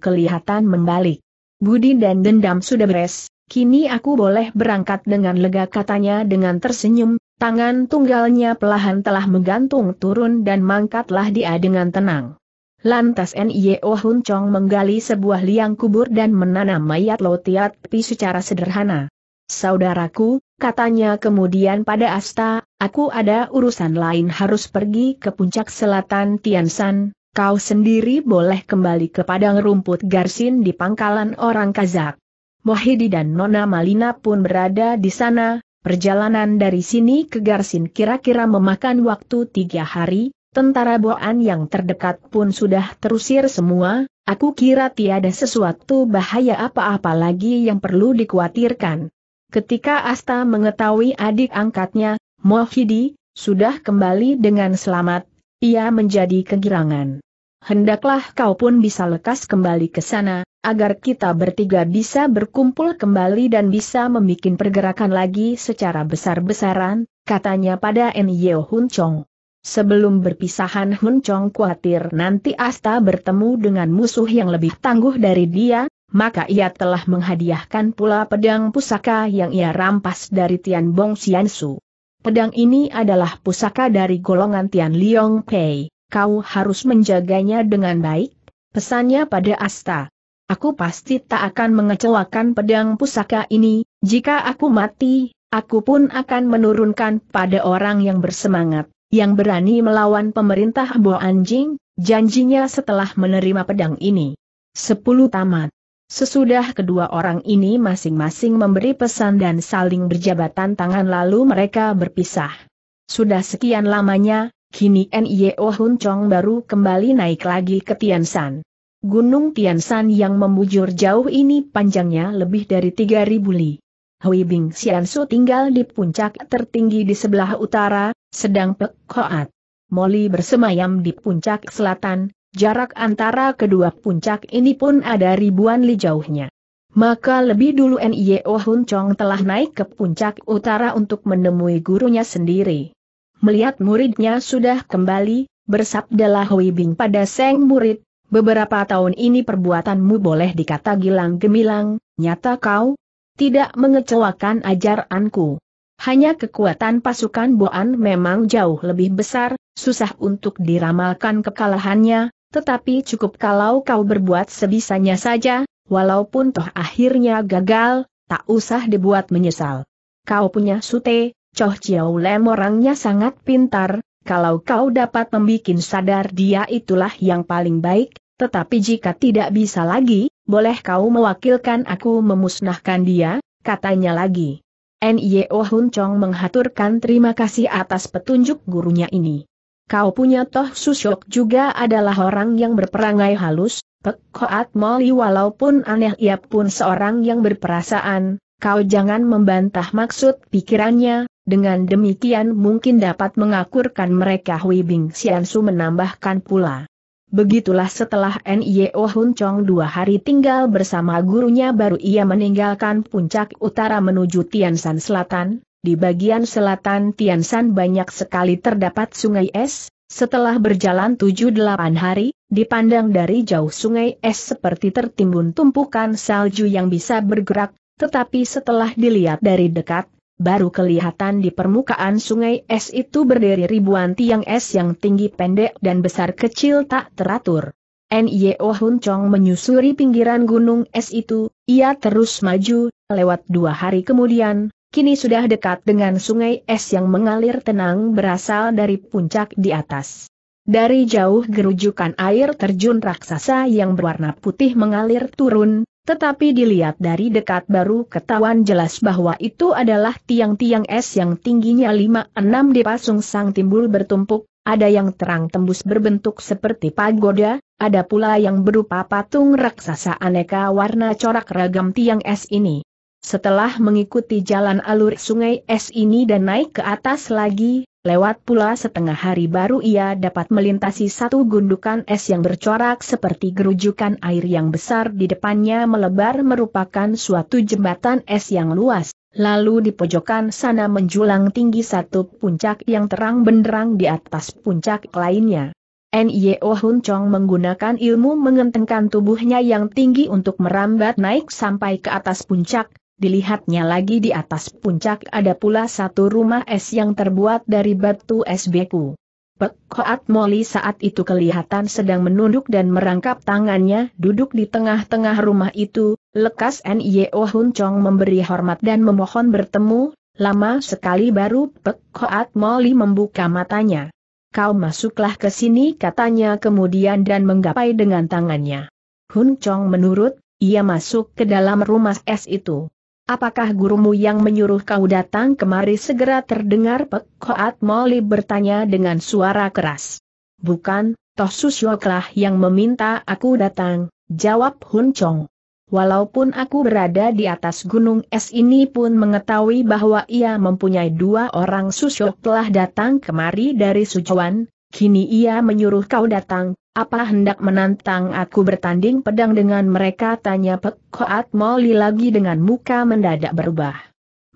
kelihatan membalik. Budi dan dendam sudah beres, kini aku boleh berangkat dengan lega katanya dengan tersenyum, tangan tunggalnya pelahan telah menggantung turun dan mangkatlah dia dengan tenang. Lantas N.I.O. E oh Hun menggali sebuah liang kubur dan menanam mayat Lo secara sederhana. Saudaraku, Katanya kemudian pada Asta, aku ada urusan lain harus pergi ke puncak selatan Tiansan, kau sendiri boleh kembali ke padang rumput Garsin di pangkalan orang Kazak. Mohidi dan Nona Malina pun berada di sana, perjalanan dari sini ke Garsin kira-kira memakan waktu tiga hari, tentara Boan yang terdekat pun sudah terusir semua, aku kira tiada sesuatu bahaya apa-apa lagi yang perlu dikhawatirkan. Ketika Asta mengetahui adik angkatnya, Mohidi, sudah kembali dengan selamat, ia menjadi kegirangan. Hendaklah kau pun bisa lekas kembali ke sana, agar kita bertiga bisa berkumpul kembali dan bisa membuat pergerakan lagi secara besar-besaran, katanya pada N.Y.O. Hun Chong. Sebelum berpisahan Hun Chong khawatir nanti Asta bertemu dengan musuh yang lebih tangguh dari dia, maka ia telah menghadiahkan pula pedang pusaka yang ia rampas dari Tian Bong Xiansu. Pedang ini adalah pusaka dari golongan Tian Liong Pei, kau harus menjaganya dengan baik, pesannya pada Asta. Aku pasti tak akan mengecewakan pedang pusaka ini, jika aku mati, aku pun akan menurunkan pada orang yang bersemangat, yang berani melawan pemerintah Bo Anjing, janjinya setelah menerima pedang ini. 10 Tamat Sesudah kedua orang ini masing-masing memberi pesan dan saling berjabatan tangan lalu mereka berpisah. Sudah sekian lamanya, kini N.Y.O. Oh Hun Chong baru kembali naik lagi ke Tiansan. Gunung Tiansan yang membujur jauh ini panjangnya lebih dari 3.000 li. Hui Bing Xiansu tinggal di puncak tertinggi di sebelah utara, sedang Pek Hoat. Moli bersemayam di puncak selatan, Jarak antara kedua puncak ini pun ada ribuan li jauhnya. Maka lebih dulu N.I.O. Hun Chong telah naik ke puncak utara untuk menemui gurunya sendiri. Melihat muridnya sudah kembali, bersabdalah Hui Bing pada Seng murid, beberapa tahun ini perbuatanmu boleh dikata gilang gemilang, nyata kau tidak mengecewakan ajaranku. Hanya kekuatan pasukan Boan memang jauh lebih besar, susah untuk diramalkan kekalahannya, tetapi cukup kalau kau berbuat sebisanya saja, walaupun toh akhirnya gagal, tak usah dibuat menyesal. Kau punya sute, Choh Chiao Lem orangnya sangat pintar, kalau kau dapat membuat sadar dia itulah yang paling baik, tetapi jika tidak bisa lagi, boleh kau mewakilkan aku memusnahkan dia, katanya lagi. N.Y.O. Hun Chong menghaturkan terima kasih atas petunjuk gurunya ini. Kau punya Toh Susyok juga adalah orang yang berperangai halus, pekoat Moli walaupun aneh ia pun seorang yang berperasaan, kau jangan membantah maksud pikirannya, dengan demikian mungkin dapat mengakurkan mereka Hui Bing Siansu menambahkan pula. Begitulah setelah N.I.O. Oh Hun dua hari tinggal bersama gurunya baru ia meninggalkan puncak utara menuju Tiansan Selatan, di bagian selatan Tiansan banyak sekali terdapat sungai es, setelah berjalan 7-8 hari, dipandang dari jauh sungai es seperti tertimbun tumpukan salju yang bisa bergerak, tetapi setelah dilihat dari dekat, baru kelihatan di permukaan sungai es itu berdiri ribuan tiang es yang tinggi pendek dan besar kecil tak teratur. N.Y.O. Hun Chong menyusuri pinggiran gunung es itu, ia terus maju, lewat dua hari kemudian, kini sudah dekat dengan sungai es yang mengalir tenang berasal dari puncak di atas. Dari jauh gerujukan air terjun raksasa yang berwarna putih mengalir turun, tetapi dilihat dari dekat baru ketahuan jelas bahwa itu adalah tiang-tiang es yang tingginya 5-6 dipasung sang timbul bertumpuk, ada yang terang tembus berbentuk seperti pagoda, ada pula yang berupa patung raksasa aneka warna corak ragam tiang es ini. Setelah mengikuti jalan alur sungai es ini dan naik ke atas lagi, lewat pula setengah hari baru ia dapat melintasi satu gundukan es yang bercorak seperti gerujukan air yang besar di depannya melebar merupakan suatu jembatan es yang luas, lalu di pojokan sana menjulang tinggi satu puncak yang terang benderang di atas puncak lainnya. N.Y.O. Oh Hun Chong menggunakan ilmu mengentengkan tubuhnya yang tinggi untuk merambat naik sampai ke atas puncak, dilihatnya lagi di atas puncak ada pula satu rumah es yang terbuat dari batu es beku. Pekhoat Moli saat itu kelihatan sedang menunduk dan merangkap tangannya duduk di tengah-tengah rumah itu, lekas N.Y.O. Hun Chong memberi hormat dan memohon bertemu, lama sekali baru Pekhoat Moli membuka matanya. Kau masuklah ke sini katanya kemudian dan menggapai dengan tangannya. Hun Chong menurut, ia masuk ke dalam rumah es itu. Apakah gurumu yang menyuruh kau datang kemari segera terdengar pekoat Hoat Moli bertanya dengan suara keras. Bukan, Toh Susyoklah yang meminta aku datang, jawab Hun Chong. Walaupun aku berada di atas gunung es ini pun mengetahui bahwa ia mempunyai dua orang Susyok telah datang kemari dari Sujuan, kini ia menyuruh kau datang, apa hendak menantang aku bertanding pedang dengan mereka? Tanya Pek Koat Moli lagi dengan muka mendadak berubah.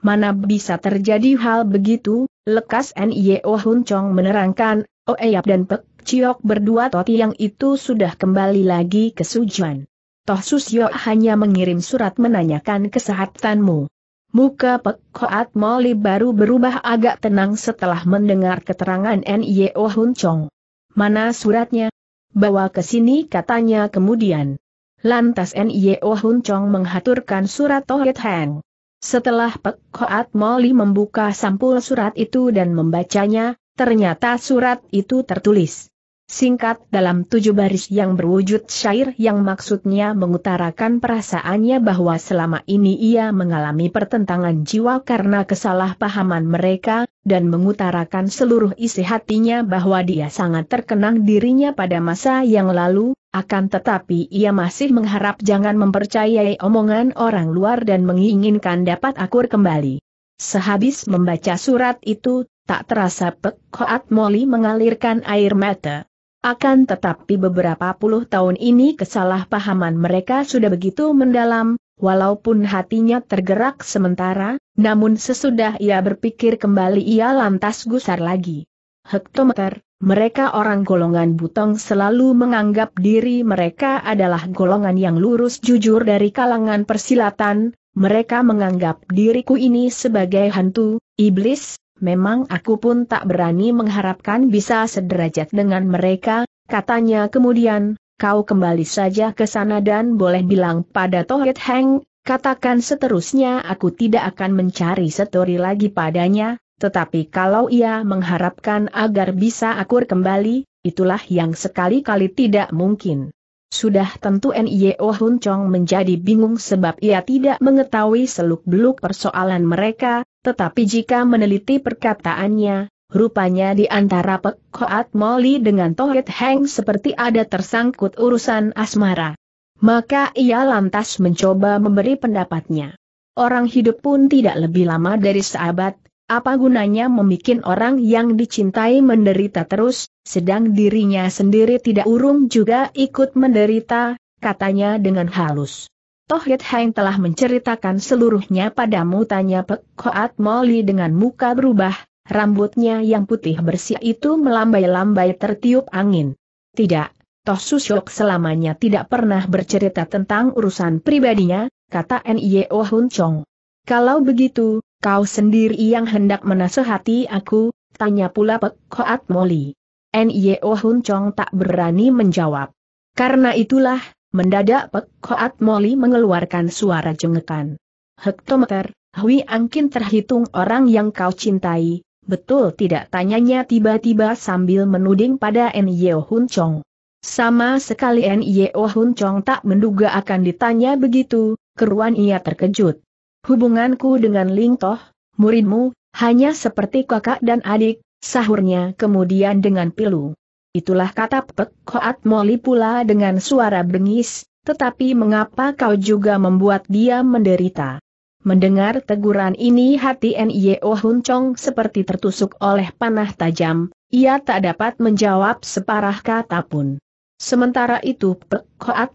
Mana bisa terjadi hal begitu? Lekas N.I.O. Oh Hun Chong menerangkan, Oeyap oh dan Pek Ciok berdua toti yang itu sudah kembali lagi ke Sujuan. Toh Susyo hanya mengirim surat menanyakan kesehatanmu. Muka Pek Koat Moli baru berubah agak tenang setelah mendengar keterangan N.I.O. Oh Hun Chong. Mana suratnya? Bawa ke sini katanya kemudian. Lantas N.I.O. Oh Hun Chong menghaturkan surat Tohit Hang. Setelah Pek Koat Moli membuka sampul surat itu dan membacanya, ternyata surat itu tertulis. Singkat dalam tujuh baris yang berwujud syair yang maksudnya mengutarakan perasaannya bahwa selama ini ia mengalami pertentangan jiwa karena kesalahpahaman mereka, dan mengutarakan seluruh isi hatinya bahwa dia sangat terkenang dirinya pada masa yang lalu, akan tetapi ia masih mengharap jangan mempercayai omongan orang luar dan menginginkan dapat akur kembali. Sehabis membaca surat itu, tak terasa Pek Koat Moli mengalirkan air mata. Akan tetapi beberapa puluh tahun ini kesalahpahaman mereka sudah begitu mendalam, walaupun hatinya tergerak sementara, namun sesudah ia berpikir kembali ia lantas gusar lagi. Hektometer, mereka orang golongan butong selalu menganggap diri mereka adalah golongan yang lurus jujur dari kalangan persilatan, mereka menganggap diriku ini sebagai hantu, iblis, memang aku pun tak berani mengharapkan bisa sederajat dengan mereka, katanya kemudian, kau kembali saja ke sana dan boleh bilang pada Tohit Heng, katakan seterusnya aku tidak akan mencari setori lagi padanya, tetapi kalau ia mengharapkan agar bisa akur kembali, itulah yang sekali-kali tidak mungkin. Sudah tentu NIO oh Hun Chong menjadi bingung sebab ia tidak mengetahui seluk-beluk persoalan mereka, tetapi jika meneliti perkataannya, rupanya di antara Pek Koat Moli dengan Tohit Heng seperti ada tersangkut urusan asmara. Maka ia lantas mencoba memberi pendapatnya. Orang hidup pun tidak lebih lama dari seabad, apa gunanya membuat orang yang dicintai menderita terus, sedang dirinya sendiri tidak urung juga ikut menderita, katanya dengan halus. Toh Yit Heng telah menceritakan seluruhnya padamu tanya Pek Koat Moli dengan muka berubah, rambutnya yang putih bersih itu melambai-lambai tertiup angin. Tidak, Toh Susyok selamanya tidak pernah bercerita tentang urusan pribadinya, kata Nio Hun Chong. Kalau begitu, kau sendiri yang hendak menasehati aku, tanya pula Pek Koat Moli. N.Y.O. Hun Chong tak berani menjawab. Karena itulah, mendadak Pek Koat Moli mengeluarkan suara jengekan. Hektometer, Hui Angkin terhitung orang yang kau cintai, betul tidak tanyanya tiba-tiba sambil menuding pada N.Y.O. Hun Chong. Sama sekali N.Y.O. Hun Chong tak menduga akan ditanya begitu, keruan ia terkejut. Hubunganku dengan Ling Toh, muridmu, hanya seperti kakak dan adik, sahurnya kemudian dengan pilu. Itulah kata Pek Koat Moli pula dengan suara bengis, tetapi mengapa kau juga membuat dia menderita? Mendengar teguran ini hati N.Y.O. Hun seperti tertusuk oleh panah tajam, ia tak dapat menjawab separah kata pun. Sementara itu Pek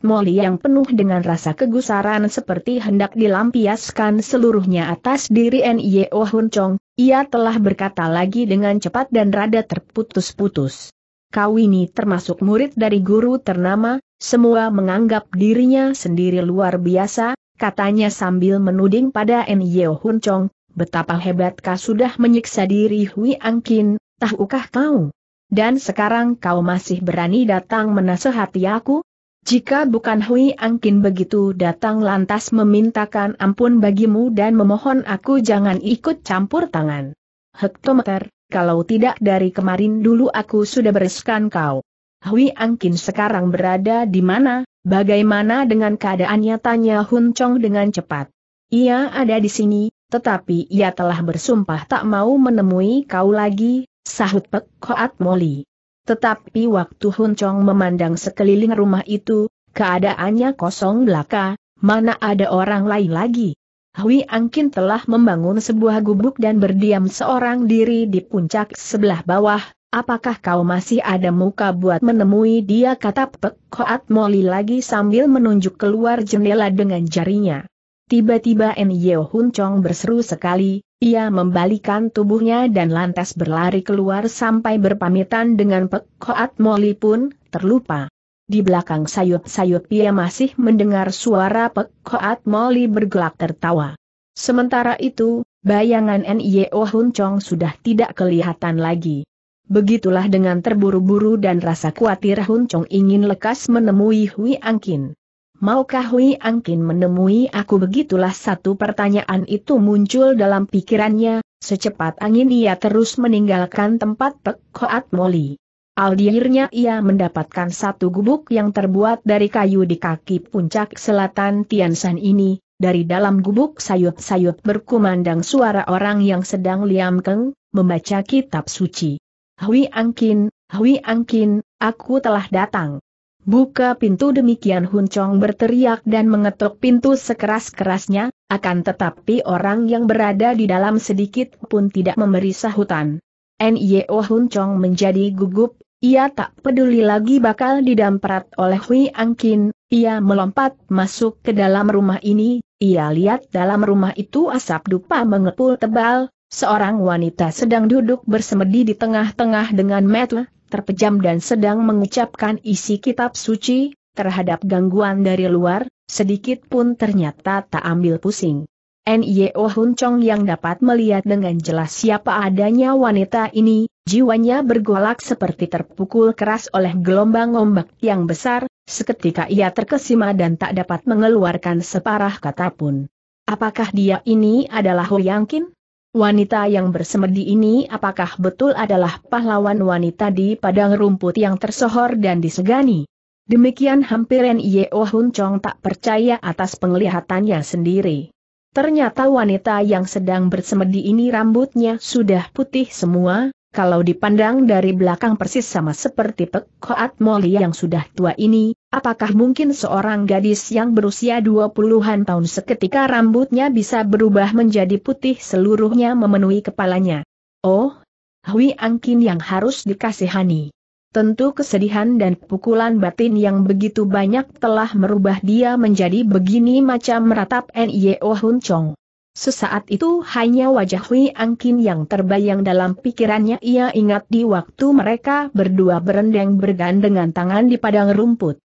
Moli yang penuh dengan rasa kegusaran seperti hendak dilampiaskan seluruhnya atas diri N.I.O. Hun Chong, ia telah berkata lagi dengan cepat dan rada terputus-putus. Kau ini termasuk murid dari guru ternama, semua menganggap dirinya sendiri luar biasa, katanya sambil menuding pada N.I.O. Hun Chong, betapa hebat kau sudah menyiksa diri Hui Angkin, tahukah kau? Dan sekarang kau masih berani datang menasehati aku? Jika bukan Hui Angkin begitu datang lantas memintakan ampun bagimu dan memohon aku jangan ikut campur tangan. Hektometer, kalau tidak dari kemarin dulu aku sudah bereskan kau. Hui Angkin sekarang berada di mana, bagaimana dengan keadaannya tanya Hun Chong dengan cepat. Ia ada di sini, tetapi ia telah bersumpah tak mau menemui kau lagi, sahut Pek Koat Moli. Tetapi waktu Hun Chong memandang sekeliling rumah itu, keadaannya kosong belaka, mana ada orang lain lagi. Hui Angkin telah membangun sebuah gubuk dan berdiam seorang diri di puncak sebelah bawah, Apakah kau masih ada muka buat menemui dia kata Pek Koat Moli lagi sambil menunjuk keluar jendela dengan jarinya. Tiba-tiba N. Hun Chong berseru sekali, ia membalikan tubuhnya dan lantas berlari keluar sampai berpamitan dengan pekoat Molly pun terlupa. Di belakang sayup-sayup ia masih mendengar suara pekoat Molly bergelak tertawa. Sementara itu, bayangan N.I.O. Oh Hun Chong sudah tidak kelihatan lagi. Begitulah dengan terburu-buru dan rasa khawatir Hun Chong ingin lekas menemui Hui Angkin. Maukah Hui Angkin menemui aku begitulah satu pertanyaan itu muncul dalam pikirannya, secepat angin ia terus meninggalkan tempat pekoat Moli. Aldirnya ia mendapatkan satu gubuk yang terbuat dari kayu di kaki puncak selatan Tiansan ini, dari dalam gubuk sayut-sayut berkumandang suara orang yang sedang liam keng, membaca kitab suci. Hui Angkin, Hui Angkin, aku telah datang. Buka pintu demikian Hun Chong berteriak dan mengetuk pintu sekeras-kerasnya, akan tetapi orang yang berada di dalam sedikit pun tidak memberi sahutan. N.I.O. Oh Hun Chong menjadi gugup, ia tak peduli lagi bakal didamprat oleh Hui Angkin, ia melompat masuk ke dalam rumah ini, ia lihat dalam rumah itu asap dupa mengepul tebal, seorang wanita sedang duduk bersemedi di tengah-tengah dengan metu terpejam dan sedang mengucapkan isi kitab suci, terhadap gangguan dari luar, sedikit pun ternyata tak ambil pusing. N.Y.O. Oh Hun yang dapat melihat dengan jelas siapa adanya wanita ini, jiwanya bergolak seperti terpukul keras oleh gelombang ombak yang besar, seketika ia terkesima dan tak dapat mengeluarkan separah kata pun. Apakah dia ini adalah Ho Kin? Wanita yang bersemedi ini apakah betul adalah pahlawan wanita di padang rumput yang tersohor dan disegani? Demikian hampir N.Y.O. Hun Chong tak percaya atas penglihatannya sendiri. Ternyata wanita yang sedang bersemedi ini rambutnya sudah putih semua, kalau dipandang dari belakang persis sama seperti Pek Koat Moli yang sudah tua ini, Apakah mungkin seorang gadis yang berusia 20-an tahun seketika rambutnya bisa berubah menjadi putih seluruhnya memenuhi kepalanya? Oh, Hui Angkin yang harus dikasihani. Tentu kesedihan dan pukulan batin yang begitu banyak telah merubah dia menjadi begini macam meratap N.I.O. Hun Chong. Sesaat itu hanya wajah Hui Angkin yang terbayang dalam pikirannya ia ingat di waktu mereka berdua berendeng bergandengan tangan di padang rumput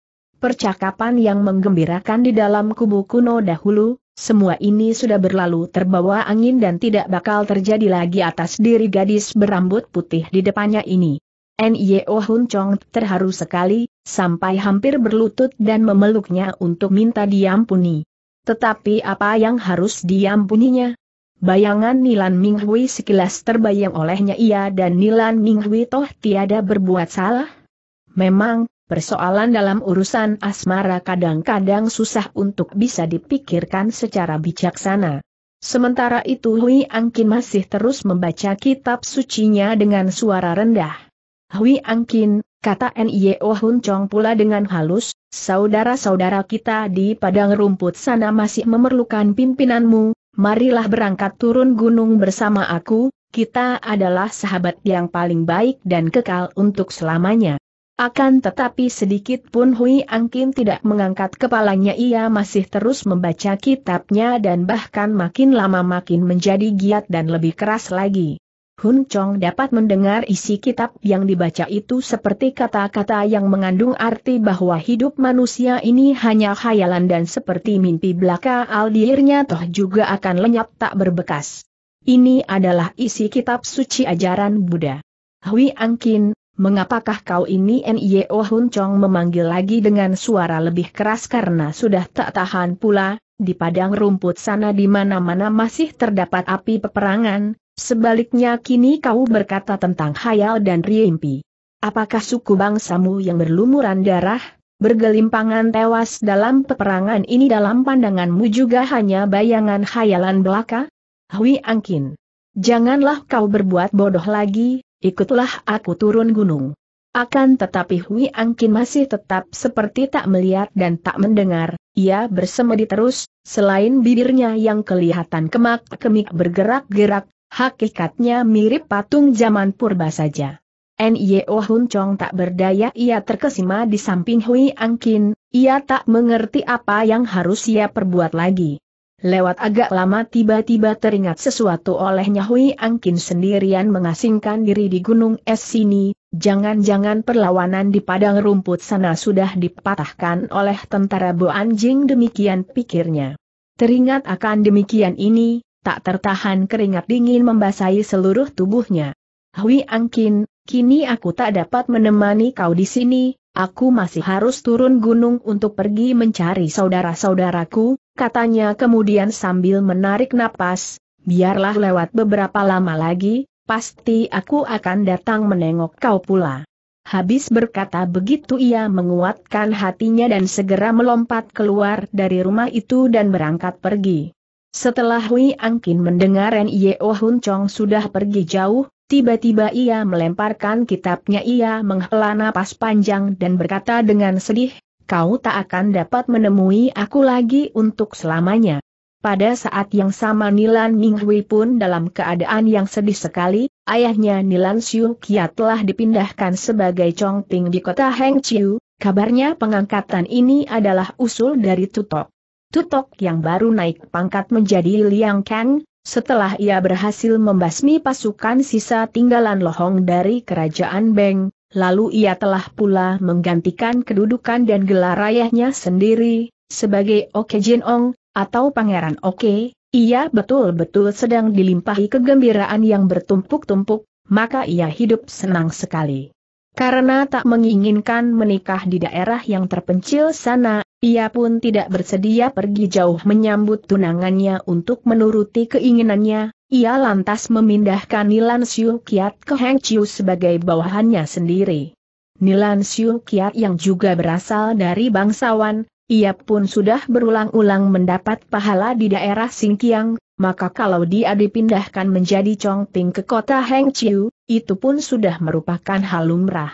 percakapan yang menggembirakan di dalam kubu kuno dahulu, semua ini sudah berlalu terbawa angin dan tidak bakal terjadi lagi atas diri gadis berambut putih di depannya ini. N.Y.O. Hun Chong terharu sekali, sampai hampir berlutut dan memeluknya untuk minta diampuni. Tetapi apa yang harus diampuninya? Bayangan Nilan Minghui sekilas terbayang olehnya ia dan Nilan Minghui toh tiada berbuat salah. Memang, persoalan dalam urusan asmara kadang-kadang susah untuk bisa dipikirkan secara bijaksana. Sementara itu Hui Angkin masih terus membaca kitab sucinya dengan suara rendah. Hui Angkin, kata Nio Hun Chong pula dengan halus, saudara-saudara kita di padang rumput sana masih memerlukan pimpinanmu, marilah berangkat turun gunung bersama aku, kita adalah sahabat yang paling baik dan kekal untuk selamanya. Akan tetapi sedikit pun Hui Angkin tidak mengangkat kepalanya ia masih terus membaca kitabnya dan bahkan makin lama makin menjadi giat dan lebih keras lagi. Hun Chong dapat mendengar isi kitab yang dibaca itu seperti kata-kata yang mengandung arti bahwa hidup manusia ini hanya khayalan dan seperti mimpi belaka aldirnya toh juga akan lenyap tak berbekas. Ini adalah isi kitab suci ajaran Buddha. Hui Angkin, Mengapakah kau ini Nio Hun Chong memanggil lagi dengan suara lebih keras karena sudah tak tahan pula, di padang rumput sana di mana-mana masih terdapat api peperangan, sebaliknya kini kau berkata tentang hayal dan riimpi. Apakah suku bangsamu yang berlumuran darah, bergelimpangan tewas dalam peperangan ini dalam pandanganmu juga hanya bayangan hayalan belaka? Hui Angkin. Janganlah kau berbuat bodoh lagi, ikutlah aku turun gunung. Akan tetapi Hui Angkin masih tetap seperti tak melihat dan tak mendengar, ia bersemedi terus, selain bibirnya yang kelihatan kemak-kemik bergerak-gerak, hakikatnya mirip patung zaman purba saja. N.Y.O. Oh Hun Chong tak berdaya ia terkesima di samping Hui Angkin, ia tak mengerti apa yang harus ia perbuat lagi. Lewat agak lama tiba-tiba teringat sesuatu olehnya Hui Angkin sendirian mengasingkan diri di gunung es sini, jangan-jangan perlawanan di padang rumput sana sudah dipatahkan oleh tentara Bo Anjing demikian pikirnya. Teringat akan demikian ini, tak tertahan keringat dingin membasahi seluruh tubuhnya. Hui Angkin, kini aku tak dapat menemani kau di sini, aku masih harus turun gunung untuk pergi mencari saudara-saudaraku, katanya kemudian sambil menarik napas, biarlah lewat beberapa lama lagi, pasti aku akan datang menengok kau pula. Habis berkata begitu ia menguatkan hatinya dan segera melompat keluar dari rumah itu dan berangkat pergi. Setelah Hui Angkin mendengar N.Y.O. Oh Hun Chong sudah pergi jauh, tiba-tiba ia melemparkan kitabnya ia menghela napas panjang dan berkata dengan sedih, kau tak akan dapat menemui aku lagi untuk selamanya. Pada saat yang sama Nilan Minghui pun dalam keadaan yang sedih sekali, ayahnya Nilan Xiu Kia telah dipindahkan sebagai Chongping di kota Hengqiu, kabarnya pengangkatan ini adalah usul dari Tutok. Tutok yang baru naik pangkat menjadi Liang Kang, setelah ia berhasil membasmi pasukan sisa tinggalan lohong dari kerajaan Beng, lalu ia telah pula menggantikan kedudukan dan gelar ayahnya sendiri, sebagai Oke Jin Ong, atau Pangeran Oke, ia betul-betul sedang dilimpahi kegembiraan yang bertumpuk-tumpuk, maka ia hidup senang sekali. Karena tak menginginkan menikah di daerah yang terpencil sana, ia pun tidak bersedia pergi jauh menyambut tunangannya untuk menuruti keinginannya, ia lantas memindahkan Nilan Siu Kiat ke Heng Chiu sebagai bawahannya sendiri. Nilan Siu Kiat yang juga berasal dari bangsawan, ia pun sudah berulang-ulang mendapat pahala di daerah Singkiang, maka kalau dia dipindahkan menjadi Chongping ke kota Heng Chiu, itu pun sudah merupakan hal lumrah.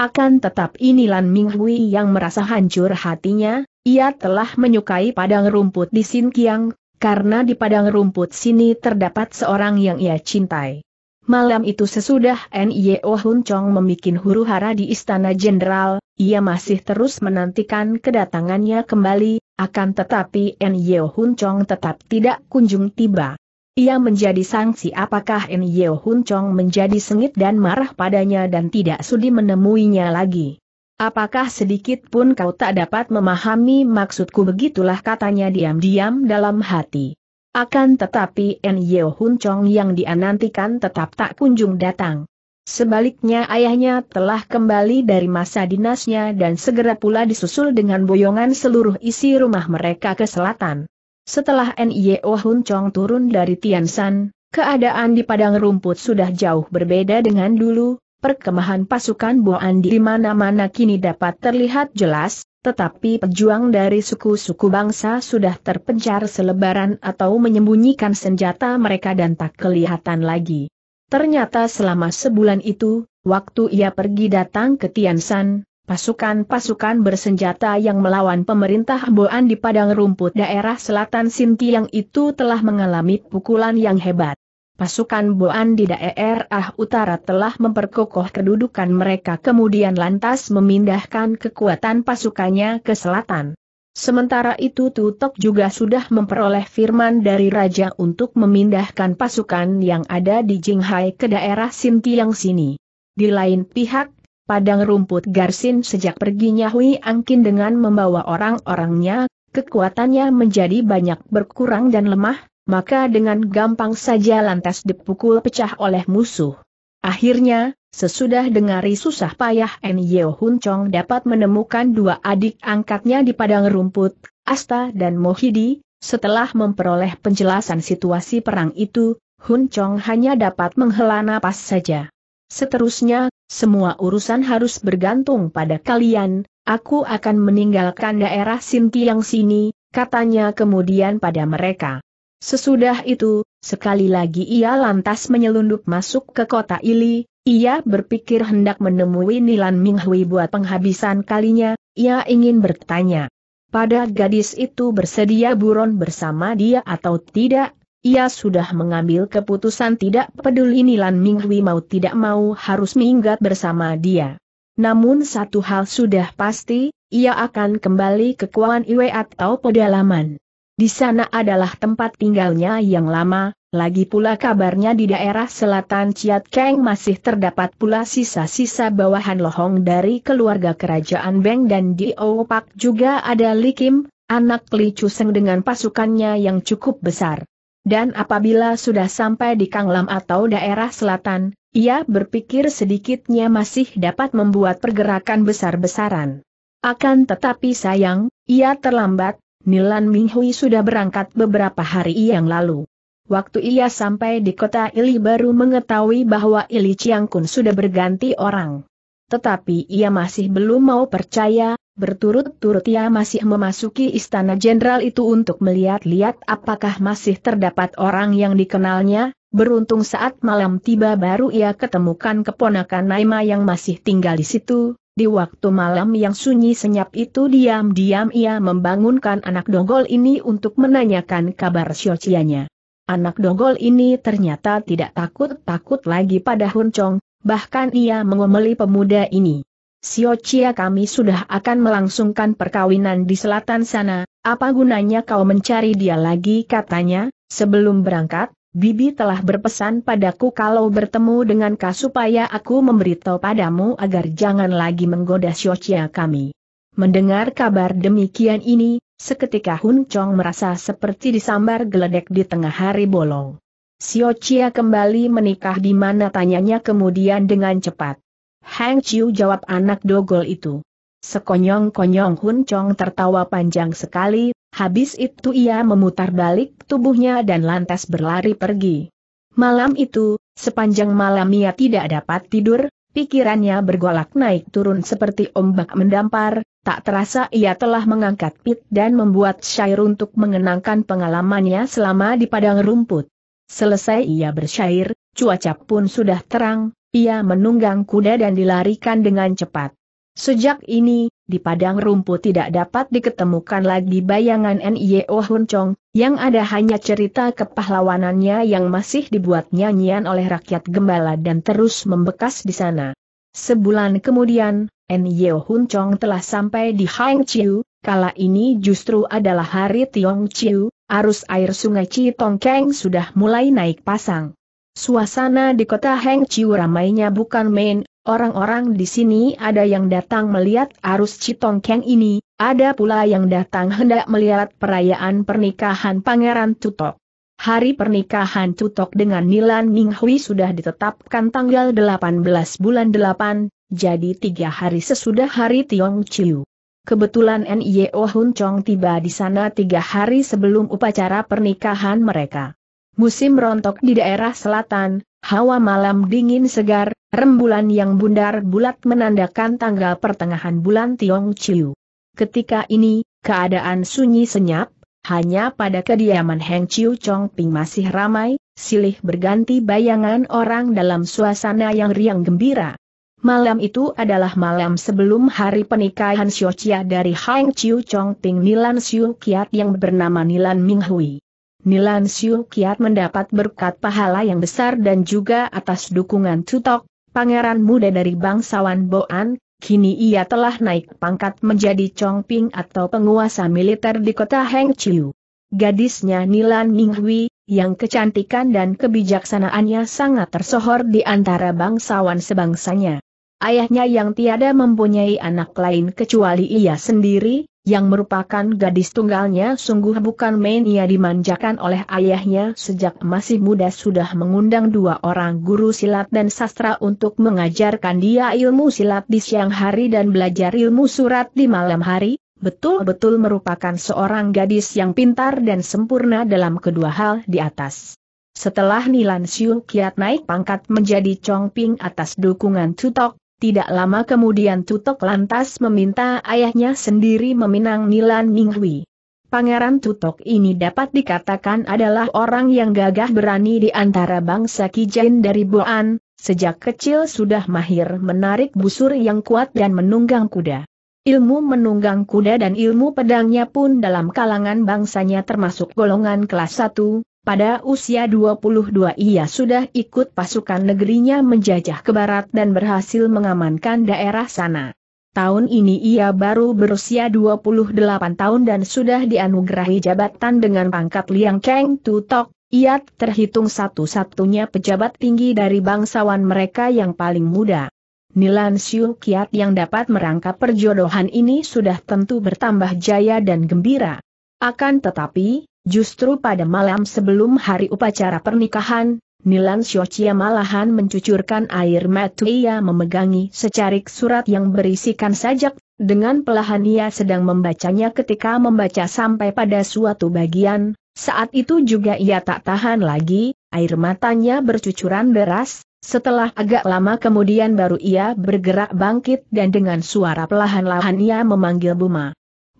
Akan tetap inilan Minghui yang merasa hancur hatinya, ia telah menyukai padang rumput di Sinkiang, karena di padang rumput sini terdapat seorang yang ia cintai. Malam itu sesudah N.Y.O. Hun Chong membuat huru-hara di Istana Jenderal, ia masih terus menantikan kedatangannya kembali, akan tetapi N.Y.O. Hun Chong tetap tidak kunjung tiba. Ia menjadi sangsi apakah N.Y.O. Hun Chong menjadi sengit dan marah padanya dan tidak sudi menemuinya lagi. Apakah sedikit pun kau tak dapat memahami maksudku begitulah katanya diam-diam dalam hati. Akan tetapi N. Yeo Hun Chong yang dianantikan tetap tak kunjung datang. Sebaliknya ayahnya telah kembali dari masa dinasnya dan segera pula disusul dengan boyongan seluruh isi rumah mereka ke selatan. Setelah Yeo Hun Chong turun dari Tiansan, keadaan di padang rumput sudah jauh berbeda dengan dulu, Perkemahan pasukan Boan di mana-mana kini dapat terlihat jelas, tetapi pejuang dari suku-suku bangsa sudah terpencar selebaran atau menyembunyikan senjata mereka dan tak kelihatan lagi. Ternyata selama sebulan itu, waktu ia pergi datang ke Tiansan, pasukan-pasukan bersenjata yang melawan pemerintah Boan di padang rumput daerah selatan Sinti yang itu telah mengalami pukulan yang hebat pasukan Boan di daerah utara telah memperkokoh kedudukan mereka kemudian lantas memindahkan kekuatan pasukannya ke selatan. Sementara itu Tutok juga sudah memperoleh firman dari Raja untuk memindahkan pasukan yang ada di Jinghai ke daerah Sintiang sini. Di lain pihak, padang rumput Garsin sejak perginya Hui Angkin dengan membawa orang-orangnya, kekuatannya menjadi banyak berkurang dan lemah, maka dengan gampang saja lantas dipukul pecah oleh musuh. Akhirnya, sesudah dengari susah payah N. Yeo Hun Chong dapat menemukan dua adik angkatnya di padang rumput, Asta dan Mohidi, setelah memperoleh penjelasan situasi perang itu, Hun Chong hanya dapat menghela napas saja. Seterusnya, semua urusan harus bergantung pada kalian, aku akan meninggalkan daerah Sinti yang sini, katanya kemudian pada mereka. Sesudah itu, sekali lagi ia lantas menyelundup masuk ke kota Ili, ia berpikir hendak menemui Nilan Minghui buat penghabisan kalinya, ia ingin bertanya. Pada gadis itu bersedia buron bersama dia atau tidak, ia sudah mengambil keputusan tidak peduli Nilan Minghui mau tidak mau harus minggat bersama dia. Namun satu hal sudah pasti, ia akan kembali ke Kuan Iwe atau pedalaman. Di sana adalah tempat tinggalnya yang lama, lagi pula kabarnya di daerah selatan Ciat Keng masih terdapat pula sisa-sisa bawahan lohong dari keluarga kerajaan Beng dan di Opak juga ada Li Kim, anak Li Chuseng dengan pasukannya yang cukup besar. Dan apabila sudah sampai di Kanglam atau daerah selatan, ia berpikir sedikitnya masih dapat membuat pergerakan besar-besaran. Akan tetapi sayang, ia terlambat, Nilan Minghui sudah berangkat beberapa hari yang lalu. Waktu ia sampai di kota Ili baru mengetahui bahwa Ili Chiangkun sudah berganti orang. Tetapi ia masih belum mau percaya, berturut-turut ia masih memasuki istana jenderal itu untuk melihat-lihat apakah masih terdapat orang yang dikenalnya, beruntung saat malam tiba baru ia ketemukan keponakan Naima yang masih tinggal di situ, di waktu malam yang sunyi senyap itu diam-diam ia membangunkan anak dogol ini untuk menanyakan kabar siocianya. Anak dogol ini ternyata tidak takut-takut lagi pada Chong, bahkan ia mengomeli pemuda ini. Siocia kami sudah akan melangsungkan perkawinan di selatan sana, apa gunanya kau mencari dia lagi katanya, sebelum berangkat, Bibi telah berpesan padaku kalau bertemu dengan kau supaya aku memberitahu padamu agar jangan lagi menggoda Siocia kami. Mendengar kabar demikian ini, seketika Hun Chong merasa seperti disambar geledek di tengah hari bolong. Siocia kembali menikah di mana tanyanya kemudian dengan cepat. Hang Chiu jawab anak dogol itu. Sekonyong-konyong Hun Chong tertawa panjang sekali, Habis itu ia memutar balik tubuhnya dan lantas berlari pergi. Malam itu, sepanjang malam ia tidak dapat tidur, pikirannya bergolak naik turun seperti ombak mendampar, tak terasa ia telah mengangkat pit dan membuat syair untuk mengenangkan pengalamannya selama di padang rumput. Selesai ia bersyair, cuaca pun sudah terang, ia menunggang kuda dan dilarikan dengan cepat. Sejak ini, di padang rumput tidak dapat diketemukan lagi bayangan N.I.O. Hun Chong, yang ada hanya cerita kepahlawanannya yang masih dibuat nyanyian oleh rakyat gembala dan terus membekas di sana. Sebulan kemudian, N.I.O. Hun Chong telah sampai di Hang Chiu, kala ini justru adalah hari Tiong Chiu, arus air sungai Citongkeng sudah mulai naik pasang. Suasana di kota Hang Chiu ramainya bukan main, Orang-orang di sini ada yang datang melihat arus Citongkeng ini, ada pula yang datang hendak melihat perayaan pernikahan Pangeran Tutok. Hari pernikahan Tutok dengan Nilan Ninghui sudah ditetapkan tanggal 18 bulan 8, jadi tiga hari sesudah hari Tiong Chiu. Kebetulan N.Y.O. Oh Hun Chong tiba di sana tiga hari sebelum upacara pernikahan mereka. Musim rontok di daerah selatan, Hawa malam dingin segar, rembulan yang bundar bulat menandakan tanggal pertengahan bulan Tiong Chiu. Ketika ini, keadaan sunyi senyap, hanya pada kediaman Heng Chiu Chong Ping masih ramai, silih berganti bayangan orang dalam suasana yang riang gembira. Malam itu adalah malam sebelum hari pernikahan Chia dari Heng Chiu Chong Ping Nilan Xiu Kiat yang bernama Nilan Minghui. Nilan Siu Kiat mendapat berkat pahala yang besar dan juga atas dukungan Tutok, pangeran muda dari bangsawan Boan, kini ia telah naik pangkat menjadi Chongping atau penguasa militer di kota Hengqiu. Gadisnya Nilan Minghui, yang kecantikan dan kebijaksanaannya sangat tersohor di antara bangsawan sebangsanya. Ayahnya yang tiada mempunyai anak lain kecuali ia sendiri, yang merupakan gadis tunggalnya sungguh bukan main ia dimanjakan oleh ayahnya sejak masih muda sudah mengundang dua orang guru silat dan sastra untuk mengajarkan dia ilmu silat di siang hari dan belajar ilmu surat di malam hari, betul-betul merupakan seorang gadis yang pintar dan sempurna dalam kedua hal di atas. Setelah Nilan Siu Kiat naik pangkat menjadi Chongping atas dukungan Tutok, tidak lama kemudian Tutok lantas meminta ayahnya sendiri meminang Nilan Minghui. Pangeran Tutok ini dapat dikatakan adalah orang yang gagah berani di antara bangsa Kijain dari Boan, sejak kecil sudah mahir menarik busur yang kuat dan menunggang kuda. Ilmu menunggang kuda dan ilmu pedangnya pun dalam kalangan bangsanya termasuk golongan kelas 1, pada usia 22 ia sudah ikut pasukan negerinya menjajah ke barat dan berhasil mengamankan daerah sana. Tahun ini ia baru berusia 28 tahun dan sudah dianugerahi jabatan dengan pangkat Liang Kang Tutok, ia terhitung satu-satunya pejabat tinggi dari bangsawan mereka yang paling muda. Nilan Siu Kiat yang dapat merangkap perjodohan ini sudah tentu bertambah jaya dan gembira. Akan tetapi, Justru pada malam sebelum hari upacara pernikahan, Nilan Shochia malahan mencucurkan air mata ia memegangi secarik surat yang berisikan sajak, dengan pelahan ia sedang membacanya ketika membaca sampai pada suatu bagian, saat itu juga ia tak tahan lagi, air matanya bercucuran deras, setelah agak lama kemudian baru ia bergerak bangkit dan dengan suara pelahan-lahan ia memanggil Buma.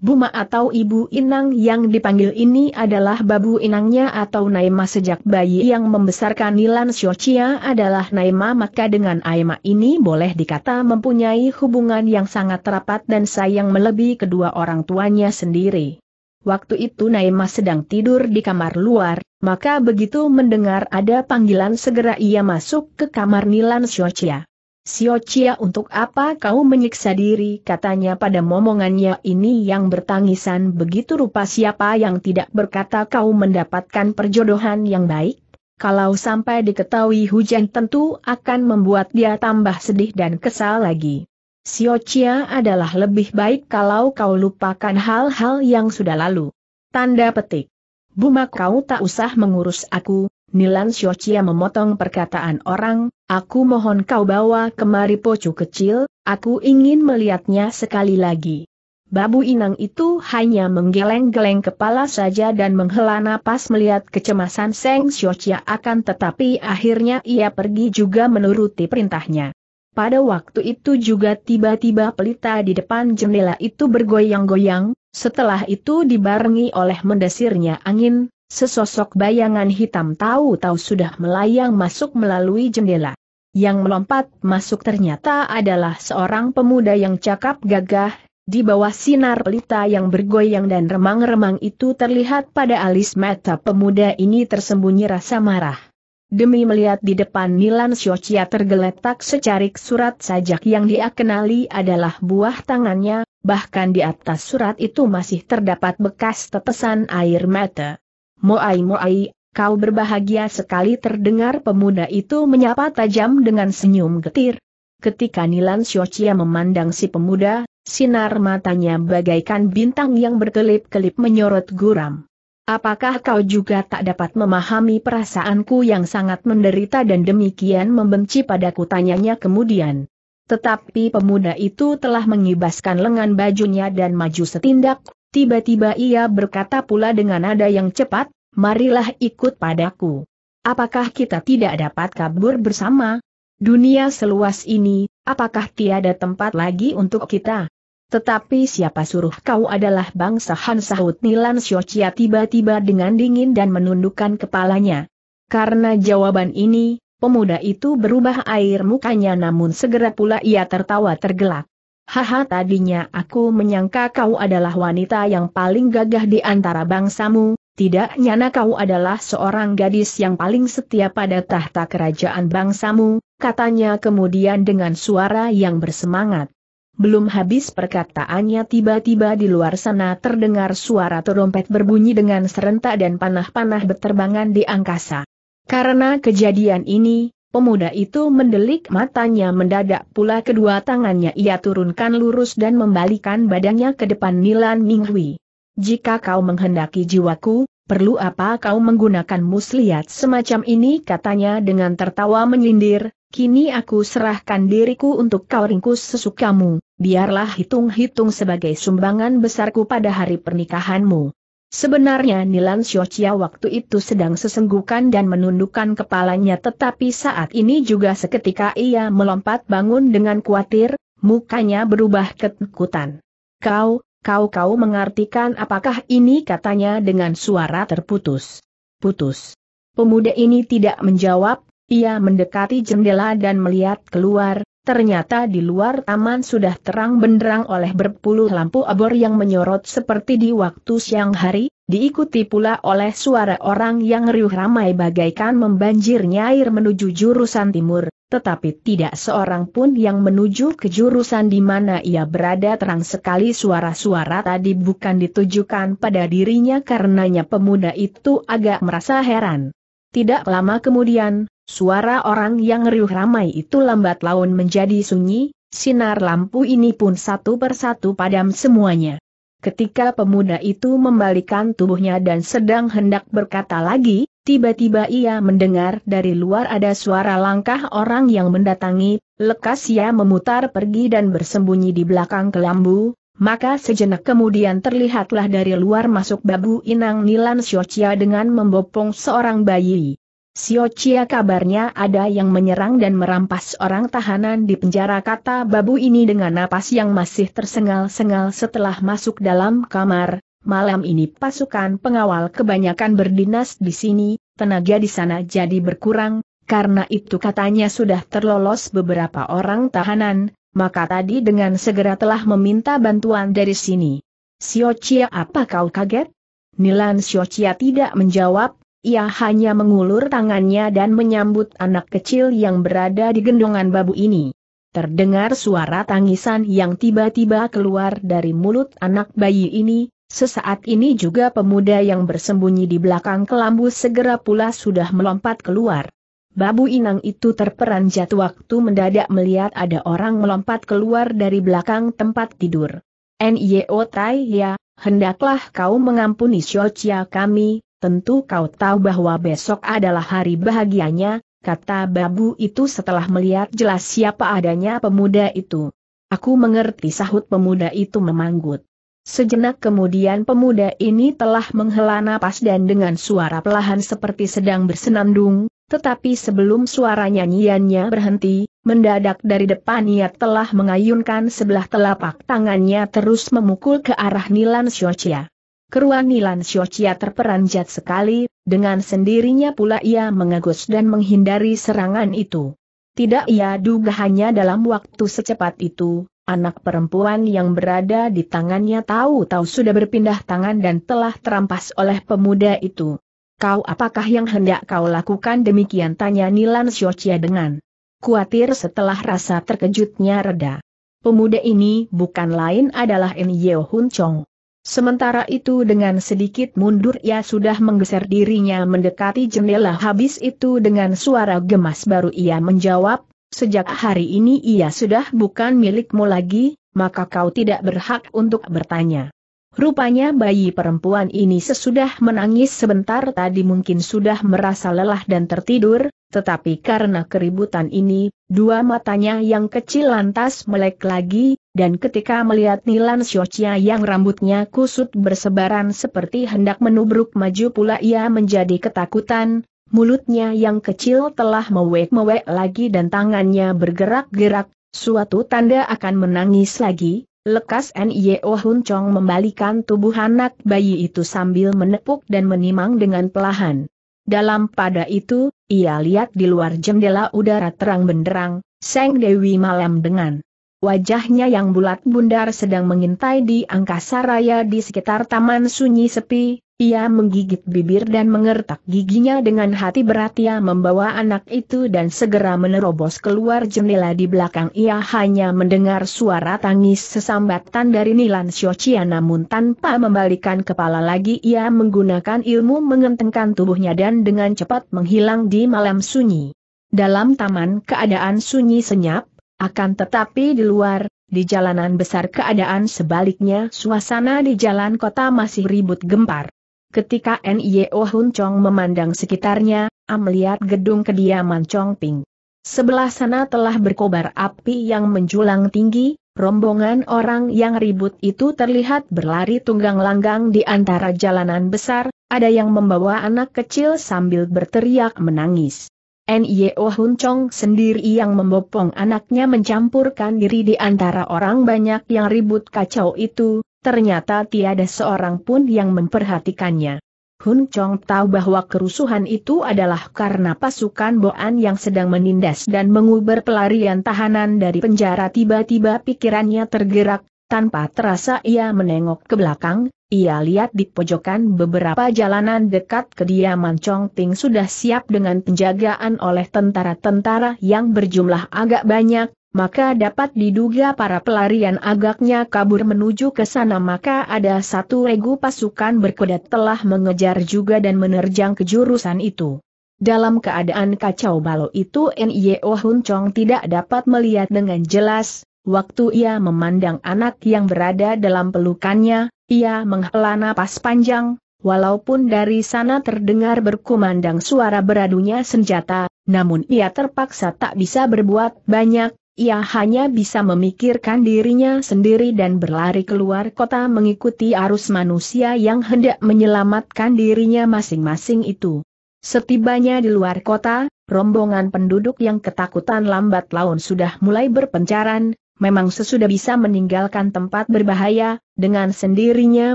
Buma atau Ibu Inang yang dipanggil ini adalah babu inangnya atau Naima sejak bayi yang membesarkan Nilan Siocia adalah Naima maka dengan Aima ini boleh dikata mempunyai hubungan yang sangat rapat dan sayang melebihi kedua orang tuanya sendiri. Waktu itu Naima sedang tidur di kamar luar, maka begitu mendengar ada panggilan segera ia masuk ke kamar Nilan Siocia. Sio Chia untuk apa kau menyiksa diri katanya pada momongannya ini yang bertangisan begitu rupa siapa yang tidak berkata kau mendapatkan perjodohan yang baik? Kalau sampai diketahui hujan tentu akan membuat dia tambah sedih dan kesal lagi. Sio Chia adalah lebih baik kalau kau lupakan hal-hal yang sudah lalu. Tanda petik. Buma kau tak usah mengurus aku, Nilan Xiaochia memotong perkataan orang, aku mohon kau bawa kemari pocu kecil, aku ingin melihatnya sekali lagi. Babu Inang itu hanya menggeleng-geleng kepala saja dan menghela napas melihat kecemasan Seng Xiaochia akan tetapi akhirnya ia pergi juga menuruti perintahnya. Pada waktu itu juga tiba-tiba pelita di depan jendela itu bergoyang-goyang, setelah itu dibarengi oleh mendesirnya angin, Sesosok bayangan hitam tahu-tahu sudah melayang masuk melalui jendela. Yang melompat masuk ternyata adalah seorang pemuda yang cakap gagah, di bawah sinar pelita yang bergoyang dan remang-remang itu terlihat pada alis mata pemuda ini tersembunyi rasa marah. Demi melihat di depan Nilan Siocia tergeletak secarik surat sajak yang dia kenali adalah buah tangannya, bahkan di atas surat itu masih terdapat bekas tetesan air mata. Moai Moai, kau berbahagia sekali terdengar pemuda itu menyapa tajam dengan senyum getir. Ketika Nilan Xiochia memandang si pemuda, sinar matanya bagaikan bintang yang berkelip-kelip menyorot guram. Apakah kau juga tak dapat memahami perasaanku yang sangat menderita dan demikian membenci padaku tanyanya kemudian. Tetapi pemuda itu telah mengibaskan lengan bajunya dan maju setindak, Tiba-tiba ia berkata pula dengan nada yang cepat, marilah ikut padaku. Apakah kita tidak dapat kabur bersama? Dunia seluas ini, apakah tiada tempat lagi untuk kita? Tetapi siapa suruh kau adalah bangsa Han sahut Nilan Shochia tiba-tiba dengan dingin dan menundukkan kepalanya. Karena jawaban ini, pemuda itu berubah air mukanya namun segera pula ia tertawa tergelak. Haha tadinya aku menyangka kau adalah wanita yang paling gagah di antara bangsamu, tidak nyana kau adalah seorang gadis yang paling setia pada tahta kerajaan bangsamu, katanya kemudian dengan suara yang bersemangat. Belum habis perkataannya tiba-tiba di luar sana terdengar suara terompet berbunyi dengan serentak dan panah-panah berterbangan di angkasa. Karena kejadian ini, Pemuda itu mendelik matanya mendadak pula kedua tangannya ia turunkan lurus dan membalikan badannya ke depan Nilan Minghui. Jika kau menghendaki jiwaku, perlu apa kau menggunakan muslihat semacam ini katanya dengan tertawa menyindir, kini aku serahkan diriku untuk kau ringkus sesukamu, biarlah hitung-hitung sebagai sumbangan besarku pada hari pernikahanmu. Sebenarnya Nilan Xiaochia waktu itu sedang sesenggukan dan menundukkan kepalanya tetapi saat ini juga seketika ia melompat bangun dengan khawatir, mukanya berubah ketakutan. Kau, kau kau mengartikan apakah ini katanya dengan suara terputus. Putus. Pemuda ini tidak menjawab, ia mendekati jendela dan melihat keluar, Ternyata di luar taman sudah terang benderang oleh berpuluh lampu abor yang menyorot seperti di waktu siang hari, diikuti pula oleh suara orang yang riuh ramai bagaikan membanjirnya air menuju jurusan timur, tetapi tidak seorang pun yang menuju ke jurusan di mana ia berada terang sekali suara-suara tadi bukan ditujukan pada dirinya karenanya pemuda itu agak merasa heran. Tidak lama kemudian, suara orang yang riuh ramai itu lambat laun menjadi sunyi, sinar lampu ini pun satu persatu padam semuanya. Ketika pemuda itu membalikan tubuhnya dan sedang hendak berkata lagi, tiba-tiba ia mendengar dari luar ada suara langkah orang yang mendatangi, lekas ia memutar pergi dan bersembunyi di belakang kelambu, maka sejenak kemudian terlihatlah dari luar masuk babu inang Nilan Siocia dengan membopong seorang bayi. Siocia kabarnya ada yang menyerang dan merampas orang tahanan di penjara kata babu ini dengan napas yang masih tersengal-sengal setelah masuk dalam kamar. Malam ini pasukan pengawal kebanyakan berdinas di sini, tenaga di sana jadi berkurang, karena itu katanya sudah terlolos beberapa orang tahanan, maka tadi dengan segera telah meminta bantuan dari sini. Sio Chia apa kau kaget? Nilan Sio Chia tidak menjawab, ia hanya mengulur tangannya dan menyambut anak kecil yang berada di gendongan babu ini. Terdengar suara tangisan yang tiba-tiba keluar dari mulut anak bayi ini, sesaat ini juga pemuda yang bersembunyi di belakang kelambu segera pula sudah melompat keluar. Babu Inang itu terperanjat waktu mendadak melihat ada orang melompat keluar dari belakang tempat tidur. Nyo Tai Ya, hendaklah kau mengampuni Xiaochia kami, tentu kau tahu bahwa besok adalah hari bahagianya, kata Babu itu setelah melihat jelas siapa adanya pemuda itu. Aku mengerti sahut pemuda itu memanggut. Sejenak kemudian pemuda ini telah menghela napas dan dengan suara pelahan seperti sedang bersenandung, tetapi sebelum suara nyanyiannya berhenti, mendadak dari depan ia telah mengayunkan sebelah telapak tangannya terus memukul ke arah Nilan Xiaochia. Keruan Nilan Xiaochia terperanjat sekali, dengan sendirinya pula ia mengagus dan menghindari serangan itu. Tidak ia duga hanya dalam waktu secepat itu, Anak perempuan yang berada di tangannya tahu-tahu sudah berpindah tangan dan telah terampas oleh pemuda itu kau apakah yang hendak kau lakukan demikian tanya Nilan Siocia dengan kuatir setelah rasa terkejutnya reda. Pemuda ini bukan lain adalah En Yeo Hun Chong. Sementara itu dengan sedikit mundur ia sudah menggeser dirinya mendekati jendela habis itu dengan suara gemas baru ia menjawab, sejak hari ini ia sudah bukan milikmu lagi, maka kau tidak berhak untuk bertanya. Rupanya bayi perempuan ini sesudah menangis sebentar tadi mungkin sudah merasa lelah dan tertidur, tetapi karena keributan ini, dua matanya yang kecil lantas melek lagi, dan ketika melihat Nilan Shochia yang rambutnya kusut bersebaran seperti hendak menubruk maju pula ia menjadi ketakutan, mulutnya yang kecil telah mewek-mewek lagi dan tangannya bergerak-gerak, suatu tanda akan menangis lagi, Lekas Nio oh Hun Chong membalikan tubuh anak bayi itu sambil menepuk dan menimang dengan pelahan. Dalam pada itu, ia lihat di luar jendela udara terang benderang, Seng Dewi malam dengan wajahnya yang bulat bundar sedang mengintai di angkasa raya di sekitar taman sunyi sepi, ia menggigit bibir dan mengertak giginya dengan hati berat ia membawa anak itu dan segera menerobos keluar jendela di belakang ia hanya mendengar suara tangis sesambatan dari Nilan Xiochia namun tanpa membalikan kepala lagi ia menggunakan ilmu mengentengkan tubuhnya dan dengan cepat menghilang di malam sunyi. Dalam taman keadaan sunyi senyap, akan tetapi di luar, di jalanan besar keadaan sebaliknya suasana di jalan kota masih ribut gempar. Ketika N.I.O. Oh Hun Chong memandang sekitarnya, Am melihat gedung kediaman Chong Ping. Sebelah sana telah berkobar api yang menjulang tinggi, rombongan orang yang ribut itu terlihat berlari tunggang langgang di antara jalanan besar, ada yang membawa anak kecil sambil berteriak menangis. N.I.O. Oh Hun Chong sendiri yang membopong anaknya mencampurkan diri di antara orang banyak yang ribut kacau itu, Ternyata tiada seorang pun yang memperhatikannya. Hun Chong tahu bahwa kerusuhan itu adalah karena pasukan Boan yang sedang menindas dan menguber pelarian tahanan dari penjara tiba-tiba pikirannya tergerak, tanpa terasa ia menengok ke belakang, ia lihat di pojokan beberapa jalanan dekat kediaman Chong Ting sudah siap dengan penjagaan oleh tentara-tentara yang berjumlah agak banyak, maka dapat diduga para pelarian agaknya kabur menuju ke sana maka ada satu regu pasukan berkuda telah mengejar juga dan menerjang ke jurusan itu. Dalam keadaan kacau balau itu N.Y.O. Hun Chong tidak dapat melihat dengan jelas, waktu ia memandang anak yang berada dalam pelukannya, ia menghela napas panjang, walaupun dari sana terdengar berkumandang suara beradunya senjata, namun ia terpaksa tak bisa berbuat banyak, ia hanya bisa memikirkan dirinya sendiri dan berlari keluar kota mengikuti arus manusia yang hendak menyelamatkan dirinya masing-masing itu. Setibanya di luar kota, rombongan penduduk yang ketakutan lambat laun sudah mulai berpencaran, memang sesudah bisa meninggalkan tempat berbahaya, dengan sendirinya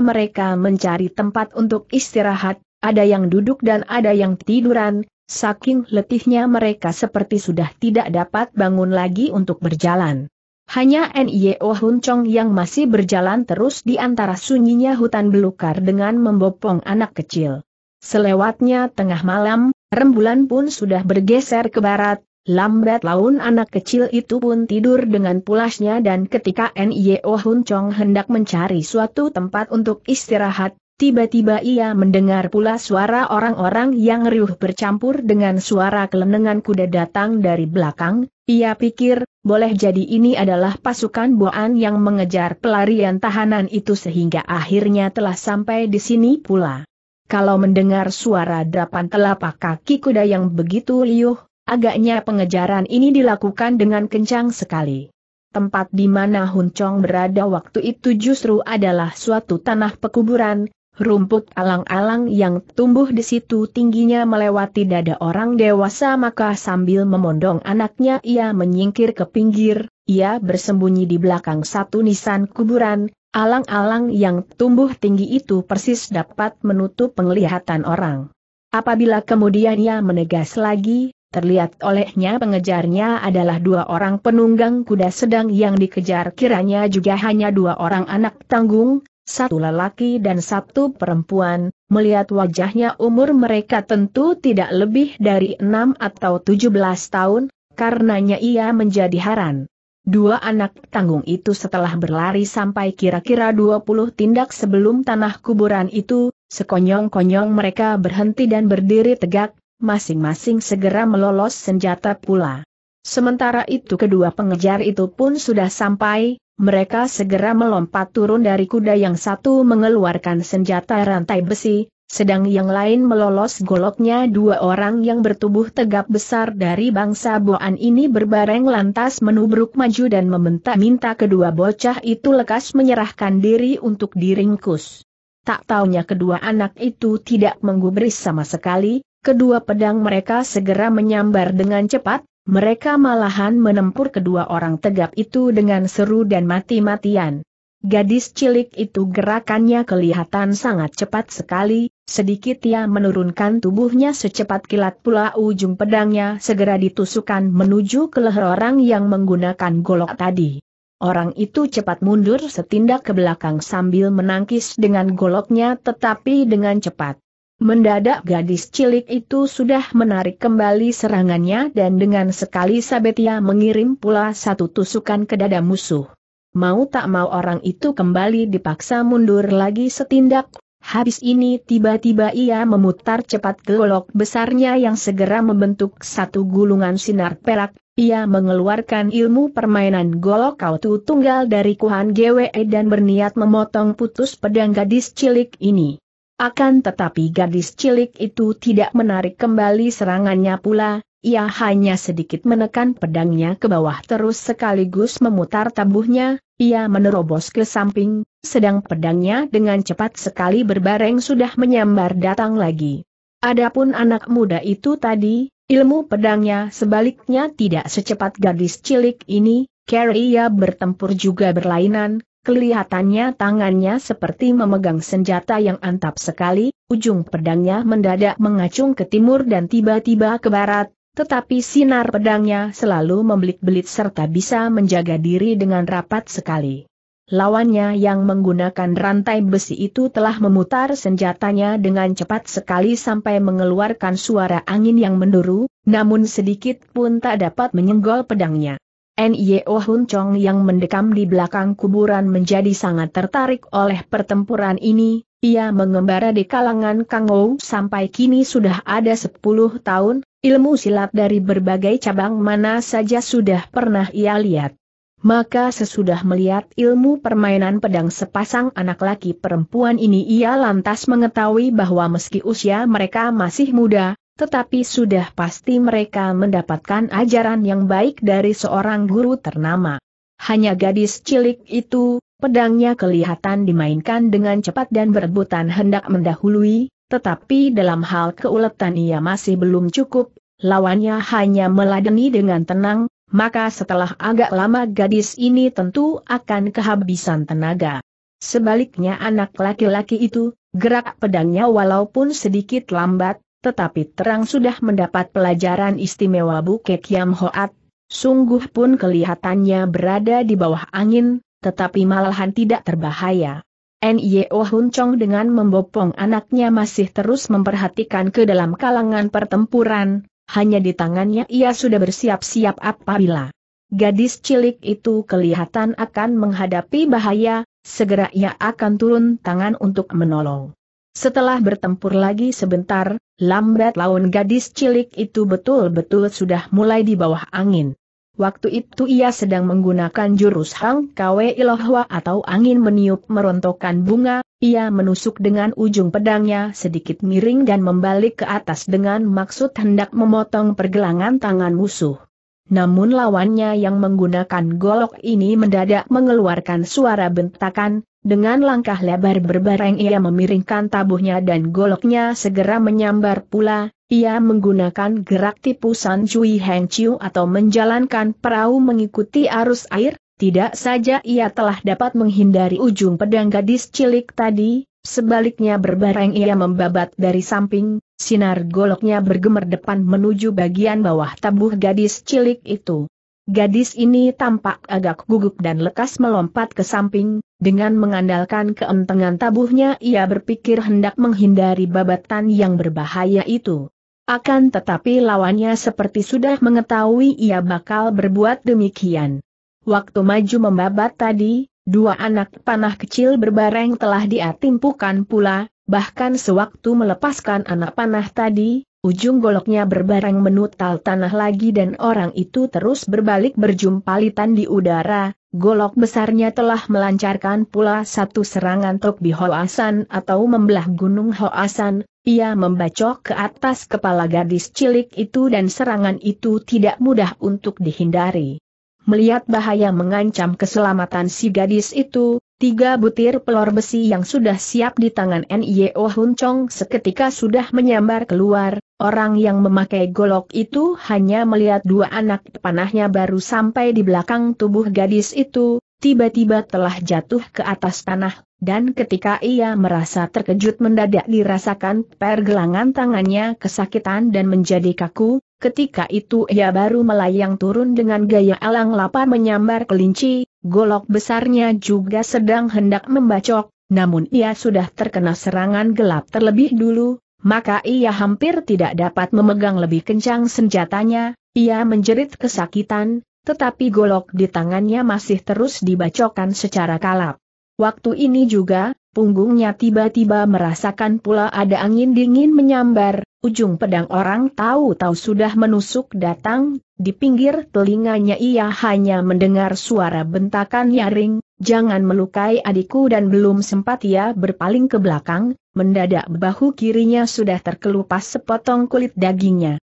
mereka mencari tempat untuk istirahat, ada yang duduk dan ada yang tiduran, Saking letihnya mereka seperti sudah tidak dapat bangun lagi untuk berjalan. Hanya N.I.O. Hun yang masih berjalan terus di antara sunyinya hutan belukar dengan membopong anak kecil. Selewatnya tengah malam, rembulan pun sudah bergeser ke barat, Lambat laun anak kecil itu pun tidur dengan pulasnya dan ketika N.I.O. Hun hendak mencari suatu tempat untuk istirahat, Tiba-tiba ia mendengar pula suara orang-orang yang riuh bercampur dengan suara kelenengan kuda datang dari belakang, ia pikir, boleh jadi ini adalah pasukan Boan yang mengejar pelarian tahanan itu sehingga akhirnya telah sampai di sini pula. Kalau mendengar suara drapan telapak kaki kuda yang begitu liuh, agaknya pengejaran ini dilakukan dengan kencang sekali. Tempat di mana Hun Chong berada waktu itu justru adalah suatu tanah pekuburan, Rumput alang-alang yang tumbuh di situ tingginya melewati dada orang dewasa maka sambil memondong anaknya ia menyingkir ke pinggir, ia bersembunyi di belakang satu nisan kuburan, alang-alang yang tumbuh tinggi itu persis dapat menutup penglihatan orang. Apabila kemudian ia menegas lagi, Terlihat olehnya pengejarnya adalah dua orang penunggang kuda sedang yang dikejar kiranya juga hanya dua orang anak tanggung, satu lelaki dan satu perempuan, melihat wajahnya umur mereka tentu tidak lebih dari enam atau tujuh belas tahun, karenanya ia menjadi haran. Dua anak tanggung itu setelah berlari sampai kira-kira dua puluh tindak sebelum tanah kuburan itu, sekonyong-konyong mereka berhenti dan berdiri tegak, masing-masing segera melolos senjata pula. Sementara itu kedua pengejar itu pun sudah sampai, mereka segera melompat turun dari kuda yang satu mengeluarkan senjata rantai besi, sedang yang lain melolos goloknya dua orang yang bertubuh tegap besar dari bangsa Boan ini berbareng lantas menubruk maju dan meminta-minta kedua bocah itu lekas menyerahkan diri untuk diringkus. Tak taunya kedua anak itu tidak menggubris sama sekali, kedua pedang mereka segera menyambar dengan cepat, mereka malahan menempur kedua orang tegap itu dengan seru dan mati-matian. Gadis cilik itu gerakannya kelihatan sangat cepat sekali, sedikit ia menurunkan tubuhnya secepat kilat pula ujung pedangnya segera ditusukan menuju ke leher orang yang menggunakan golok tadi. Orang itu cepat mundur setindak ke belakang sambil menangkis dengan goloknya tetapi dengan cepat. Mendadak gadis cilik itu sudah menarik kembali serangannya dan dengan sekali Sabetia mengirim pula satu tusukan ke dada musuh. Mau tak mau orang itu kembali dipaksa mundur lagi setindak. Habis ini tiba-tiba ia memutar cepat golok besarnya yang segera membentuk satu gulungan sinar perak. Ia mengeluarkan ilmu permainan golok kau kautu tunggal dari Kuhan GWE dan berniat memotong putus pedang gadis cilik ini. Akan tetapi gadis cilik itu tidak menarik kembali serangannya pula, ia hanya sedikit menekan pedangnya ke bawah terus sekaligus memutar tabuhnya, ia menerobos ke samping, sedang pedangnya dengan cepat sekali berbareng sudah menyambar datang lagi. Adapun anak muda itu tadi, ilmu pedangnya sebaliknya tidak secepat gadis cilik ini, Kerry ia bertempur juga berlainan, Kelihatannya tangannya seperti memegang senjata yang antap sekali, ujung pedangnya mendadak mengacung ke timur dan tiba-tiba ke barat, tetapi sinar pedangnya selalu membelit-belit serta bisa menjaga diri dengan rapat sekali. Lawannya yang menggunakan rantai besi itu telah memutar senjatanya dengan cepat sekali sampai mengeluarkan suara angin yang menduru, namun sedikit pun tak dapat menyenggol pedangnya. N.Y.O. Hun Chong yang mendekam di belakang kuburan menjadi sangat tertarik oleh pertempuran ini, ia mengembara di kalangan Kang Ou sampai kini sudah ada 10 tahun, ilmu silat dari berbagai cabang mana saja sudah pernah ia lihat. Maka sesudah melihat ilmu permainan pedang sepasang anak laki perempuan ini ia lantas mengetahui bahwa meski usia mereka masih muda, tetapi sudah pasti mereka mendapatkan ajaran yang baik dari seorang guru ternama. Hanya gadis cilik itu, pedangnya kelihatan dimainkan dengan cepat dan berebutan hendak mendahului, tetapi dalam hal keuletan ia masih belum cukup, lawannya hanya meladeni dengan tenang, maka setelah agak lama gadis ini tentu akan kehabisan tenaga. Sebaliknya anak laki-laki itu, gerak pedangnya walaupun sedikit lambat, tetapi terang sudah mendapat pelajaran istimewa Bukit Yamhoat. Hoat, sungguh pun kelihatannya berada di bawah angin, tetapi malahan tidak terbahaya. N.Y.O. Hun dengan membopong anaknya masih terus memperhatikan ke dalam kalangan pertempuran, hanya di tangannya ia sudah bersiap-siap apabila gadis cilik itu kelihatan akan menghadapi bahaya, segera ia akan turun tangan untuk menolong. Setelah bertempur lagi sebentar, lambat laun gadis cilik itu betul-betul sudah mulai di bawah angin. Waktu itu ia sedang menggunakan jurus Hang Kwe Ilohwa atau angin meniup merontokkan bunga, ia menusuk dengan ujung pedangnya sedikit miring dan membalik ke atas dengan maksud hendak memotong pergelangan tangan musuh. Namun lawannya yang menggunakan golok ini mendadak mengeluarkan suara bentakan, dengan langkah lebar berbareng ia memiringkan tabuhnya dan goloknya segera menyambar pula, ia menggunakan gerak tipu San Cui Heng Chiu atau menjalankan perahu mengikuti arus air, tidak saja ia telah dapat menghindari ujung pedang gadis cilik tadi, sebaliknya berbareng ia membabat dari samping, sinar goloknya bergemer depan menuju bagian bawah tabuh gadis cilik itu. Gadis ini tampak agak gugup dan lekas melompat ke samping, dengan mengandalkan keentengan tabuhnya ia berpikir hendak menghindari babatan yang berbahaya itu. Akan tetapi lawannya seperti sudah mengetahui ia bakal berbuat demikian. Waktu maju membabat tadi, dua anak panah kecil berbareng telah diatimpukan pula, bahkan sewaktu melepaskan anak panah tadi, Ujung goloknya berbarang menutal tanah lagi dan orang itu terus berbalik berjumpa litan di udara, golok besarnya telah melancarkan pula satu serangan Tokbi Hoasan atau membelah gunung Hoasan, ia membacok ke atas kepala gadis cilik itu dan serangan itu tidak mudah untuk dihindari. Melihat bahaya mengancam keselamatan si gadis itu, Tiga butir pelor besi yang sudah siap di tangan N.Y.O. Hun seketika sudah menyambar keluar, Orang yang memakai golok itu hanya melihat dua anak panahnya baru sampai di belakang tubuh gadis itu, tiba-tiba telah jatuh ke atas tanah, dan ketika ia merasa terkejut mendadak dirasakan pergelangan tangannya kesakitan dan menjadi kaku, ketika itu ia baru melayang turun dengan gaya alang lapar menyambar kelinci, golok besarnya juga sedang hendak membacok, namun ia sudah terkena serangan gelap terlebih dulu, maka ia hampir tidak dapat memegang lebih kencang senjatanya, ia menjerit kesakitan, tetapi golok di tangannya masih terus dibacokan secara kalap. Waktu ini juga, punggungnya tiba-tiba merasakan pula ada angin dingin menyambar, Ujung pedang orang tahu-tahu sudah menusuk datang, di pinggir telinganya ia hanya mendengar suara bentakan nyaring, jangan melukai adikku dan belum sempat ia berpaling ke belakang, mendadak bahu kirinya sudah terkelupas sepotong kulit dagingnya.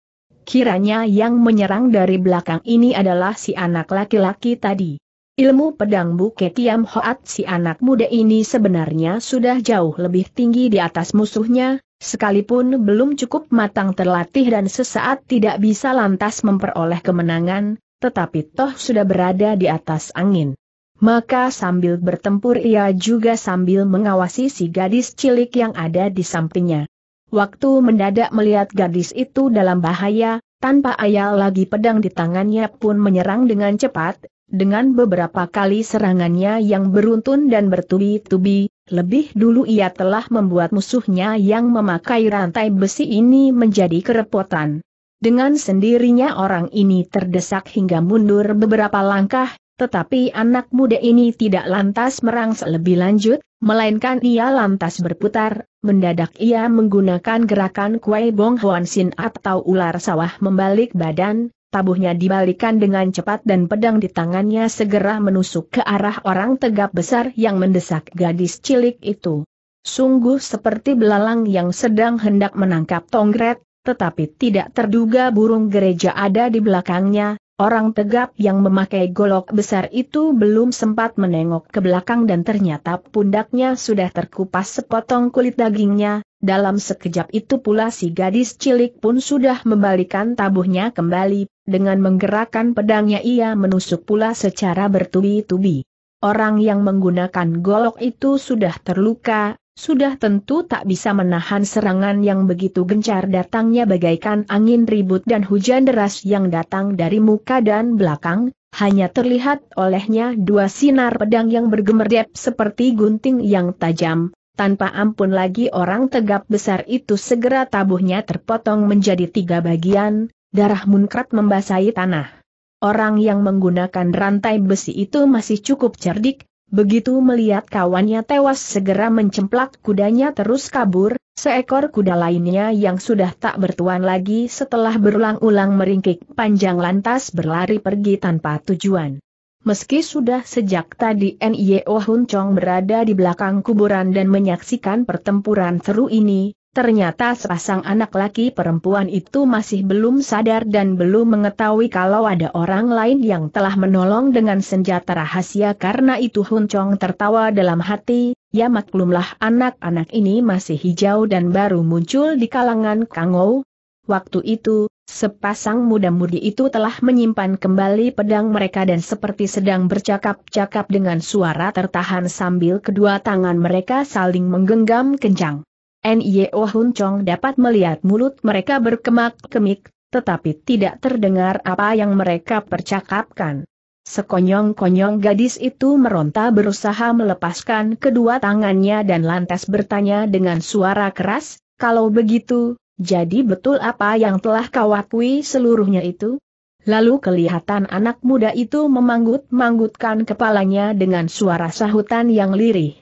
Kiranya yang menyerang dari belakang ini adalah si anak laki-laki tadi. Ilmu pedang Buke Tiam Hoat si anak muda ini sebenarnya sudah jauh lebih tinggi di atas musuhnya, Sekalipun belum cukup matang terlatih dan sesaat tidak bisa lantas memperoleh kemenangan, tetapi toh sudah berada di atas angin. Maka sambil bertempur ia juga sambil mengawasi si gadis cilik yang ada di sampingnya. Waktu mendadak melihat gadis itu dalam bahaya, tanpa ayal lagi pedang di tangannya pun menyerang dengan cepat, dengan beberapa kali serangannya yang beruntun dan bertubi-tubi, lebih dulu ia telah membuat musuhnya yang memakai rantai besi ini menjadi kerepotan. Dengan sendirinya orang ini terdesak hingga mundur beberapa langkah, tetapi anak muda ini tidak lantas merangsek lebih lanjut, melainkan ia lantas berputar, mendadak ia menggunakan gerakan Kuai Bong Huan Sin atau ular sawah membalik badan, tabuhnya dibalikan dengan cepat dan pedang di tangannya segera menusuk ke arah orang tegap besar yang mendesak gadis cilik itu. Sungguh seperti belalang yang sedang hendak menangkap tongret, tetapi tidak terduga burung gereja ada di belakangnya, Orang tegap yang memakai golok besar itu belum sempat menengok ke belakang dan ternyata pundaknya sudah terkupas sepotong kulit dagingnya, dalam sekejap itu pula si gadis cilik pun sudah membalikan tabuhnya kembali, dengan menggerakkan pedangnya ia menusuk pula secara bertubi-tubi. Orang yang menggunakan golok itu sudah terluka, sudah tentu tak bisa menahan serangan yang begitu gencar datangnya bagaikan angin ribut dan hujan deras yang datang dari muka dan belakang, hanya terlihat olehnya dua sinar pedang yang bergemerdep seperti gunting yang tajam, tanpa ampun lagi orang tegap besar itu segera tabuhnya terpotong menjadi tiga bagian, darah munkrat membasahi tanah. Orang yang menggunakan rantai besi itu masih cukup cerdik, Begitu melihat kawannya tewas segera mencemplak kudanya terus kabur, seekor kuda lainnya yang sudah tak bertuan lagi setelah berulang-ulang meringkik panjang lantas berlari pergi tanpa tujuan. Meski sudah sejak tadi N.Y.O. Hun Chong berada di belakang kuburan dan menyaksikan pertempuran seru ini, Ternyata sepasang anak laki perempuan itu masih belum sadar dan belum mengetahui kalau ada orang lain yang telah menolong dengan senjata rahasia karena itu Hun Chong tertawa dalam hati, ya maklumlah anak-anak ini masih hijau dan baru muncul di kalangan Kangou. Waktu itu, sepasang muda-mudi itu telah menyimpan kembali pedang mereka dan seperti sedang bercakap-cakap dengan suara tertahan sambil kedua tangan mereka saling menggenggam kencang. Nio Hun Chong dapat melihat mulut mereka berkemak-kemik, tetapi tidak terdengar apa yang mereka percakapkan. Sekonyong-konyong gadis itu meronta berusaha melepaskan kedua tangannya dan lantas bertanya dengan suara keras, kalau begitu, jadi betul apa yang telah kau akui seluruhnya itu? Lalu kelihatan anak muda itu memanggut-manggutkan kepalanya dengan suara sahutan yang lirih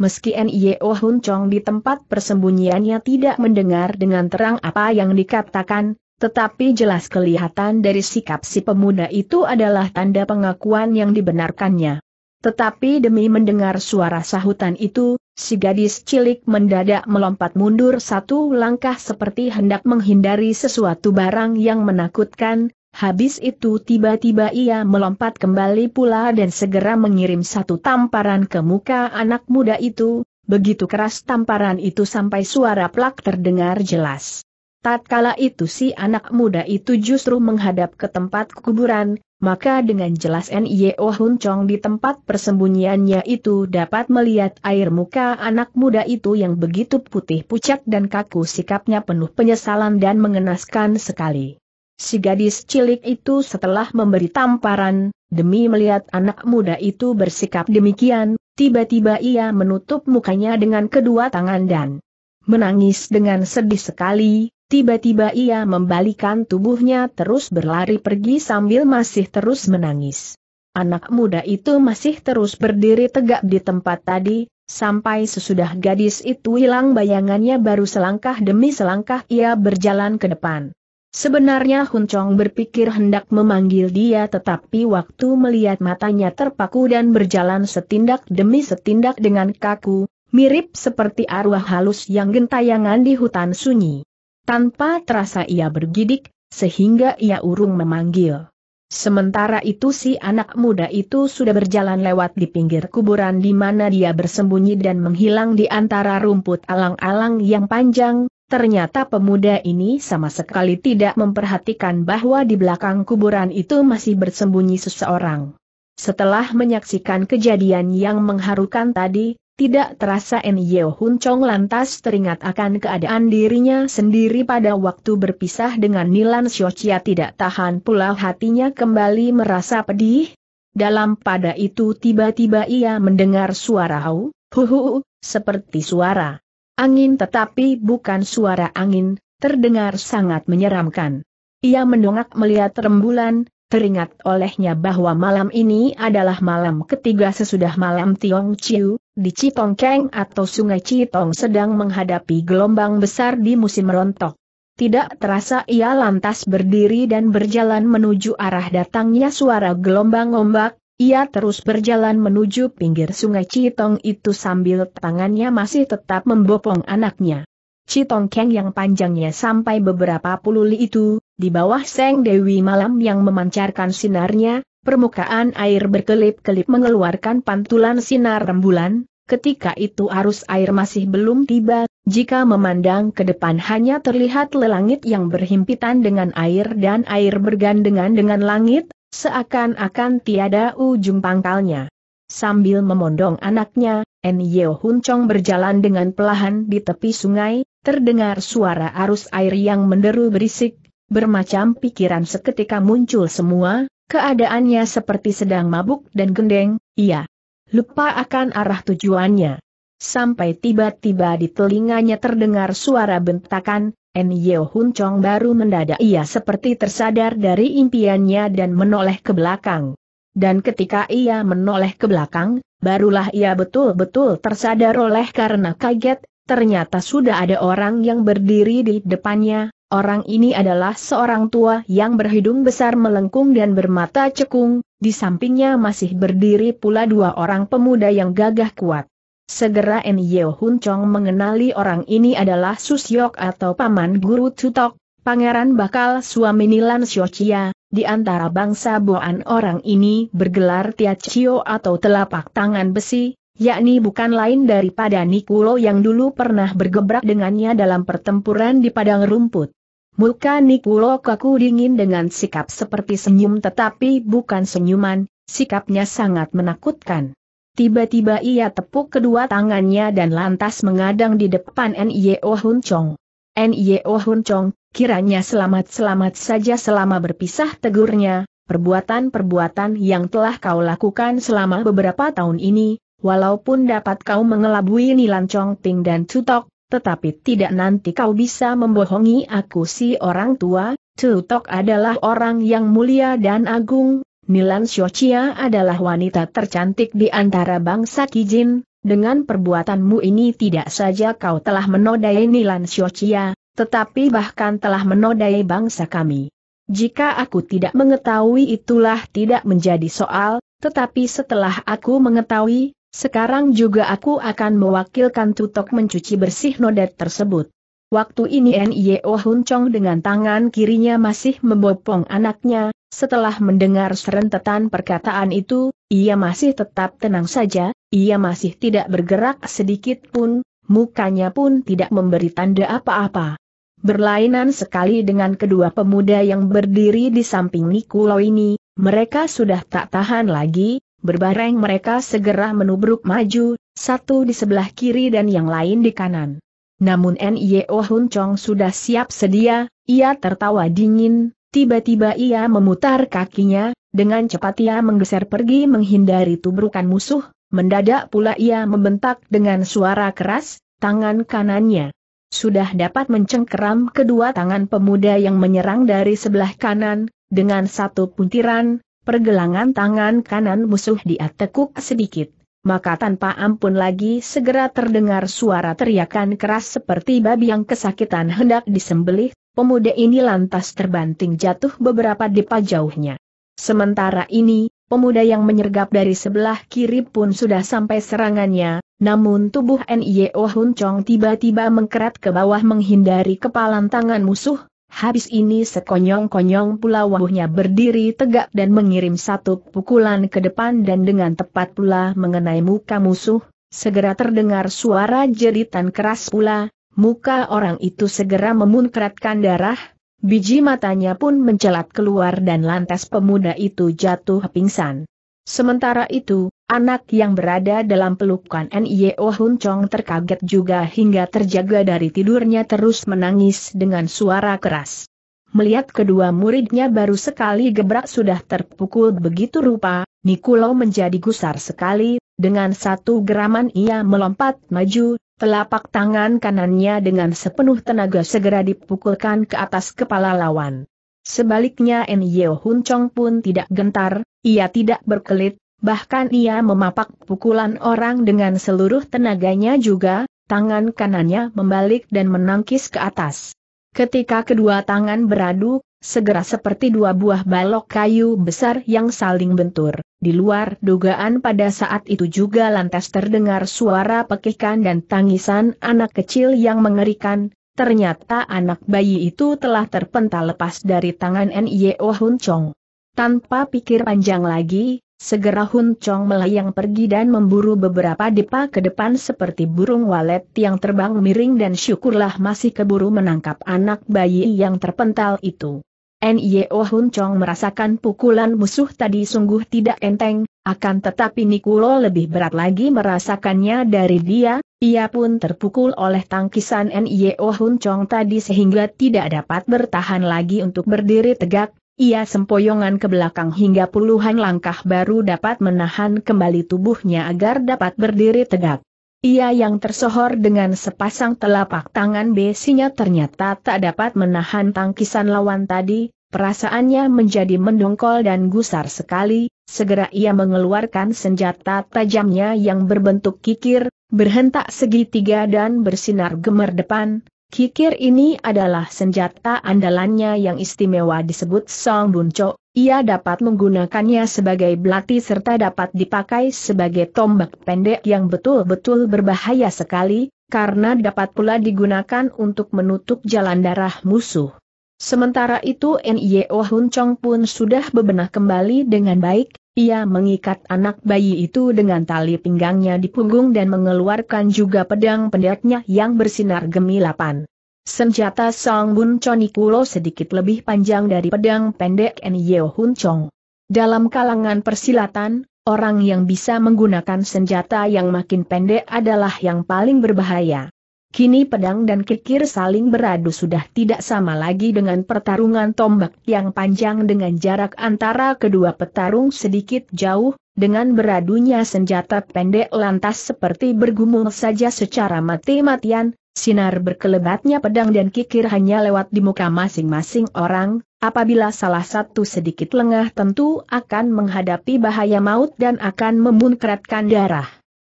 meski N.I.O. E oh Hun Chong di tempat persembunyiannya tidak mendengar dengan terang apa yang dikatakan, tetapi jelas kelihatan dari sikap si pemuda itu adalah tanda pengakuan yang dibenarkannya. Tetapi demi mendengar suara sahutan itu, si gadis cilik mendadak melompat mundur satu langkah seperti hendak menghindari sesuatu barang yang menakutkan, Habis itu tiba-tiba ia melompat kembali pula dan segera mengirim satu tamparan ke muka anak muda itu, begitu keras tamparan itu sampai suara plak terdengar jelas. Tatkala itu si anak muda itu justru menghadap ke tempat kuburan, maka dengan jelas N.Y.O. Hun Chong di tempat persembunyiannya itu dapat melihat air muka anak muda itu yang begitu putih pucat dan kaku sikapnya penuh penyesalan dan mengenaskan sekali. Si gadis cilik itu setelah memberi tamparan, demi melihat anak muda itu bersikap demikian, tiba-tiba ia menutup mukanya dengan kedua tangan dan menangis dengan sedih sekali, tiba-tiba ia membalikan tubuhnya terus berlari pergi sambil masih terus menangis. Anak muda itu masih terus berdiri tegak di tempat tadi, Sampai sesudah gadis itu hilang bayangannya baru selangkah demi selangkah ia berjalan ke depan. Sebenarnya Hun Chong berpikir hendak memanggil dia tetapi waktu melihat matanya terpaku dan berjalan setindak demi setindak dengan kaku, mirip seperti arwah halus yang gentayangan di hutan sunyi. Tanpa terasa ia bergidik, sehingga ia urung memanggil. Sementara itu si anak muda itu sudah berjalan lewat di pinggir kuburan di mana dia bersembunyi dan menghilang di antara rumput alang-alang yang panjang, Ternyata pemuda ini sama sekali tidak memperhatikan bahwa di belakang kuburan itu masih bersembunyi seseorang. Setelah menyaksikan kejadian yang mengharukan tadi, tidak terasa Nyo Hun Chong lantas teringat akan keadaan dirinya sendiri pada waktu berpisah dengan Nilan Xiochia tidak tahan pula hatinya kembali merasa pedih. Dalam pada itu tiba-tiba ia mendengar suara hu, huhu, seperti suara Angin tetapi bukan suara angin, terdengar sangat menyeramkan. Ia mendongak melihat rembulan, teringat olehnya bahwa malam ini adalah malam ketiga sesudah malam Tiong Chiu, di Citongkeng atau Sungai Citong sedang menghadapi gelombang besar di musim rontok. Tidak terasa ia lantas berdiri dan berjalan menuju arah datangnya suara gelombang ombak, ia terus berjalan menuju pinggir sungai Citong itu sambil tangannya masih tetap membopong anaknya. Citong Keng yang panjangnya sampai beberapa puluh li itu, di bawah Seng Dewi Malam yang memancarkan sinarnya, permukaan air berkelip-kelip mengeluarkan pantulan sinar rembulan, ketika itu arus air masih belum tiba, jika memandang ke depan hanya terlihat lelangit yang berhimpitan dengan air dan air bergandengan dengan langit, Seakan-akan tiada ujung pangkalnya. Sambil memondong anaknya, En Yeo Hun Chong berjalan dengan pelahan di tepi sungai, terdengar suara arus air yang menderu berisik, bermacam pikiran seketika muncul semua, keadaannya seperti sedang mabuk dan gendeng, iya. Lupa akan arah tujuannya. Sampai tiba-tiba di telinganya terdengar suara bentakan, En Yeo Hun Chong baru mendadak ia seperti tersadar dari impiannya dan menoleh ke belakang. Dan ketika ia menoleh ke belakang, barulah ia betul-betul tersadar oleh karena kaget, ternyata sudah ada orang yang berdiri di depannya, orang ini adalah seorang tua yang berhidung besar melengkung dan bermata cekung, di sampingnya masih berdiri pula dua orang pemuda yang gagah kuat. Segera Nye Hun Chong mengenali orang ini adalah Susyok atau Paman Guru tutok, pangeran bakal suami Nilan Siochia, di antara bangsa Boan orang ini bergelar Tiachio atau telapak tangan besi, yakni bukan lain daripada Nikulo yang dulu pernah bergebrak dengannya dalam pertempuran di padang rumput. Muka Nikulo kaku dingin dengan sikap seperti senyum tetapi bukan senyuman, sikapnya sangat menakutkan. Tiba-tiba ia tepuk kedua tangannya dan lantas mengadang di depan N.I.O. Hun Chong. N.I.O. Hun Chong, kiranya selamat-selamat saja selama berpisah tegurnya, perbuatan-perbuatan yang telah kau lakukan selama beberapa tahun ini, walaupun dapat kau mengelabui Nilan Chong Ting dan Tutok, tetapi tidak nanti kau bisa membohongi aku si orang tua, Tutok adalah orang yang mulia dan agung, Milan Shochia adalah wanita tercantik di antara bangsa Kijin, dengan perbuatanmu ini tidak saja kau telah menodai Milan Shochia, tetapi bahkan telah menodai bangsa kami. Jika aku tidak mengetahui itulah tidak menjadi soal, tetapi setelah aku mengetahui, sekarang juga aku akan mewakilkan Tutok mencuci bersih noda tersebut. Waktu ini Nio e oh Hun Chong dengan tangan kirinya masih membopong anaknya, setelah mendengar serentetan perkataan itu, ia masih tetap tenang saja, ia masih tidak bergerak sedikit pun, mukanya pun tidak memberi tanda apa-apa. Berlainan sekali dengan kedua pemuda yang berdiri di samping Nikulo ini, mereka sudah tak tahan lagi, berbareng mereka segera menubruk maju, satu di sebelah kiri dan yang lain di kanan. Namun N.Y.O. Hun Chong sudah siap sedia, ia tertawa dingin, Tiba-tiba ia memutar kakinya, dengan cepat ia menggeser pergi menghindari tubrukan musuh, mendadak pula ia membentak dengan suara keras, tangan kanannya. Sudah dapat mencengkeram kedua tangan pemuda yang menyerang dari sebelah kanan, dengan satu puntiran, pergelangan tangan kanan musuh dia tekuk sedikit. Maka tanpa ampun lagi segera terdengar suara teriakan keras seperti babi yang kesakitan hendak disembelih, pemuda ini lantas terbanting jatuh beberapa depa jauhnya. Sementara ini, pemuda yang menyergap dari sebelah kiri pun sudah sampai serangannya, namun tubuh N.I.O. Hun Chong tiba-tiba mengkerat ke bawah menghindari kepalan tangan musuh, Habis ini sekonyong-konyong pula wabuhnya berdiri tegak dan mengirim satu pukulan ke depan dan dengan tepat pula mengenai muka musuh, segera terdengar suara jeritan keras pula, Muka orang itu segera memunkratkan darah, biji matanya pun mencelat keluar dan lantas pemuda itu jatuh pingsan. Sementara itu, anak yang berada dalam pelukan N.I.O. Oh Hun Chong terkaget juga hingga terjaga dari tidurnya terus menangis dengan suara keras. Melihat kedua muridnya baru sekali gebrak sudah terpukul begitu rupa, Nikulau menjadi gusar sekali, dengan satu geraman ia melompat maju, telapak tangan kanannya dengan sepenuh tenaga segera dipukulkan ke atas kepala lawan. Sebaliknya En Yeo Hun Chong pun tidak gentar, ia tidak berkelit, bahkan ia memapak pukulan orang dengan seluruh tenaganya juga, tangan kanannya membalik dan menangkis ke atas. Ketika kedua tangan beradu, Segera seperti dua buah balok kayu besar yang saling bentur, di luar dugaan pada saat itu juga lantas terdengar suara pekikan dan tangisan anak kecil yang mengerikan, ternyata anak bayi itu telah terpental lepas dari tangan N.I.O. Hun Chong. Tanpa pikir panjang lagi, Segera Hun Chong melayang pergi dan memburu beberapa depa ke depan seperti burung walet yang terbang miring dan syukurlah masih keburu menangkap anak bayi yang terpental itu. Nio Hun Chong merasakan pukulan musuh tadi sungguh tidak enteng, akan tetapi Nikulo lebih berat lagi merasakannya dari dia, ia pun terpukul oleh tangkisan Nio Hun Chong tadi sehingga tidak dapat bertahan lagi untuk berdiri tegak, ia sempoyongan ke belakang hingga puluhan langkah baru dapat menahan kembali tubuhnya agar dapat berdiri tegak. Ia yang tersohor dengan sepasang telapak tangan besinya ternyata tak dapat menahan tangkisan lawan tadi, perasaannya menjadi mendongkol dan gusar sekali, segera ia mengeluarkan senjata tajamnya yang berbentuk kikir, berhentak segitiga dan bersinar gemer depan. Kikir ini adalah senjata andalannya yang istimewa disebut Song Bun Bunco, ia dapat menggunakannya sebagai belati serta dapat dipakai sebagai tombak pendek yang betul-betul berbahaya sekali, karena dapat pula digunakan untuk menutup jalan darah musuh. Sementara itu N.Y.O. Hun Chong pun sudah bebenah kembali dengan baik, ia mengikat anak bayi itu dengan tali pinggangnya di punggung dan mengeluarkan juga pedang pendeknya yang bersinar gemilapan. Senjata Song Bun Chonikulo sedikit lebih panjang dari pedang pendek Nyeo Hun Chong. Dalam kalangan persilatan, orang yang bisa menggunakan senjata yang makin pendek adalah yang paling berbahaya. Kini pedang dan kikir saling beradu sudah tidak sama lagi dengan pertarungan tombak yang panjang dengan jarak antara kedua petarung sedikit jauh, dengan beradunya senjata pendek lantas seperti bergumul saja secara mati-matian, Sinar berkelebatnya pedang dan kikir hanya lewat di muka masing-masing orang, apabila salah satu sedikit lengah tentu akan menghadapi bahaya maut dan akan membungkratkan darah.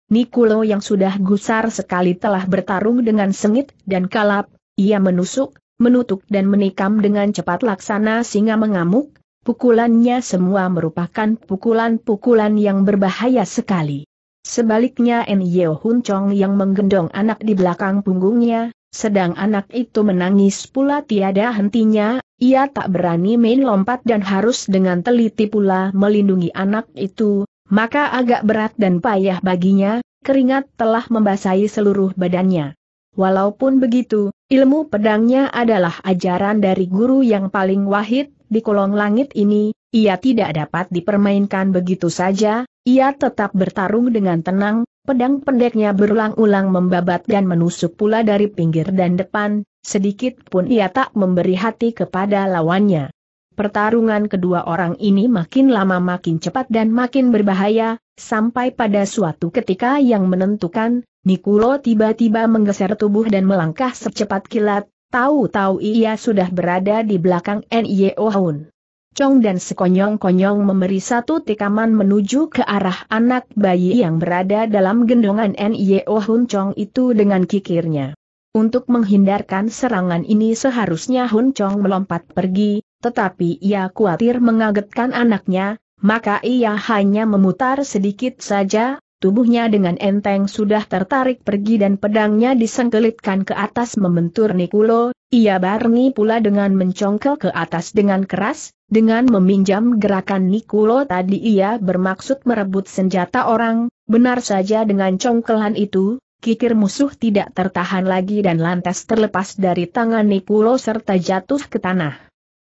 Nikulo yang sudah gusar sekali telah bertarung dengan sengit dan kalap, ia menusuk, menutup dan menikam dengan cepat laksana singa mengamuk, pukulannya semua merupakan pukulan-pukulan yang berbahaya sekali. Sebaliknya En Yeo Hun Chong yang menggendong anak di belakang punggungnya, sedang anak itu menangis pula tiada hentinya, ia tak berani main lompat dan harus dengan teliti pula melindungi anak itu, maka agak berat dan payah baginya, keringat telah membasahi seluruh badannya. Walaupun begitu, ilmu pedangnya adalah ajaran dari guru yang paling wahid di kolong langit ini, ia tidak dapat dipermainkan begitu saja, ia tetap bertarung dengan tenang, pedang pendeknya berulang-ulang membabat dan menusuk pula dari pinggir dan depan, sedikit pun ia tak memberi hati kepada lawannya. Pertarungan kedua orang ini makin lama makin cepat dan makin berbahaya, sampai pada suatu ketika yang menentukan, Nikulo tiba-tiba menggeser tubuh dan melangkah secepat kilat, tahu-tahu ia sudah berada di belakang Nye Ohun. Chong dan sekonyong-konyong memberi satu tikaman menuju ke arah anak bayi yang berada dalam gendongan Nio Hun Chong itu dengan kikirnya. Untuk menghindarkan serangan ini seharusnya Hun Chong melompat pergi, tetapi ia khawatir mengagetkan anaknya, maka ia hanya memutar sedikit saja, tubuhnya dengan enteng sudah tertarik pergi dan pedangnya disengkelitkan ke atas membentur Nikulo, ia barengi pula dengan mencongkel ke atas dengan keras, dengan meminjam gerakan Nikulo tadi ia bermaksud merebut senjata orang, benar saja dengan congkelan itu, kikir musuh tidak tertahan lagi dan lantas terlepas dari tangan Nikulo serta jatuh ke tanah.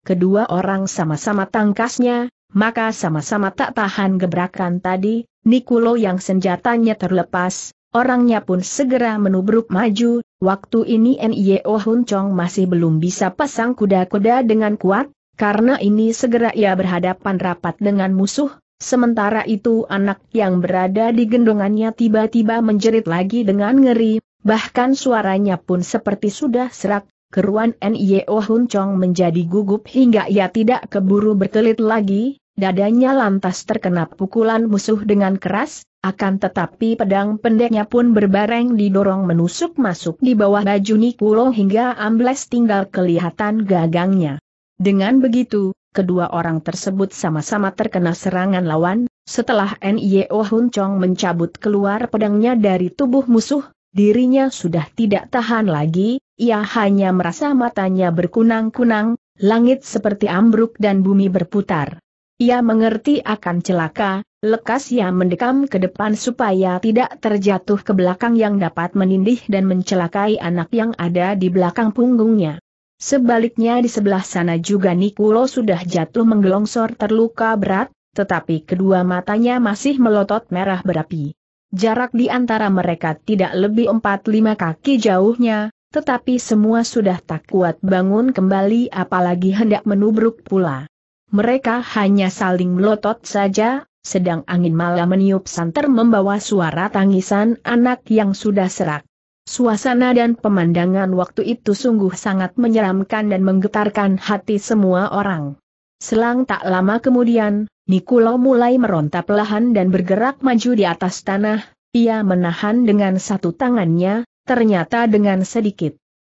Kedua orang sama-sama tangkasnya, maka sama-sama tak tahan gebrakan tadi, Nikulo yang senjatanya terlepas, Orangnya pun segera menubruk maju, waktu ini Nio Hun Chong masih belum bisa pasang kuda-kuda dengan kuat, karena ini segera ia berhadapan rapat dengan musuh, sementara itu anak yang berada di gendongannya tiba-tiba menjerit lagi dengan ngeri, bahkan suaranya pun seperti sudah serak, keruan N.I.O. E oh Hun Chong menjadi gugup hingga ia tidak keburu berkelit lagi, dadanya lantas terkena pukulan musuh dengan keras, akan tetapi pedang pendeknya pun berbareng didorong menusuk masuk di bawah baju Nikulo hingga ambles tinggal kelihatan gagangnya. Dengan begitu, kedua orang tersebut sama-sama terkena serangan lawan, setelah N.I.O. E Hun Chong mencabut keluar pedangnya dari tubuh musuh, dirinya sudah tidak tahan lagi, ia hanya merasa matanya berkunang-kunang, langit seperti ambruk dan bumi berputar. Ia mengerti akan celaka, lekas ia mendekam ke depan supaya tidak terjatuh ke belakang yang dapat menindih dan mencelakai anak yang ada di belakang punggungnya. Sebaliknya di sebelah sana juga Nikulo sudah jatuh menggelongsor terluka berat, tetapi kedua matanya masih melotot merah berapi. Jarak di antara mereka tidak lebih 4-5 kaki jauhnya, tetapi semua sudah tak kuat bangun kembali apalagi hendak menubruk pula. Mereka hanya saling melotot saja, sedang angin malam meniup santer membawa suara tangisan anak yang sudah serak. Suasana dan pemandangan waktu itu sungguh sangat menyeramkan dan menggetarkan hati semua orang. Selang tak lama kemudian, Nikulo mulai meronta perlahan dan bergerak maju di atas tanah, ia menahan dengan satu tangannya, ternyata dengan sedikit.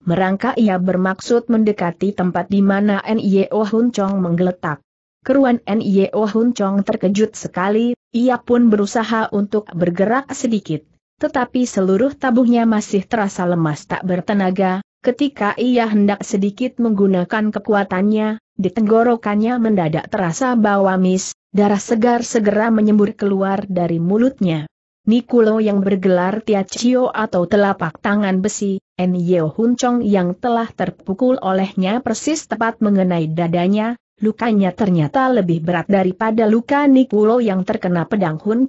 Merangka ia bermaksud mendekati tempat di mana N.I.O. Hun Chong menggeletak. Keruan N.I.O. Hun Chong terkejut sekali, ia pun berusaha untuk bergerak sedikit tetapi seluruh tabuhnya masih terasa lemas tak bertenaga, ketika ia hendak sedikit menggunakan kekuatannya, di tenggorokannya mendadak terasa bau amis, darah segar segera menyembur keluar dari mulutnya. Nikulo yang bergelar Tiachio atau telapak tangan besi, En Yeo yang telah terpukul olehnya persis tepat mengenai dadanya, lukanya ternyata lebih berat daripada luka Nikulo yang terkena pedang Hun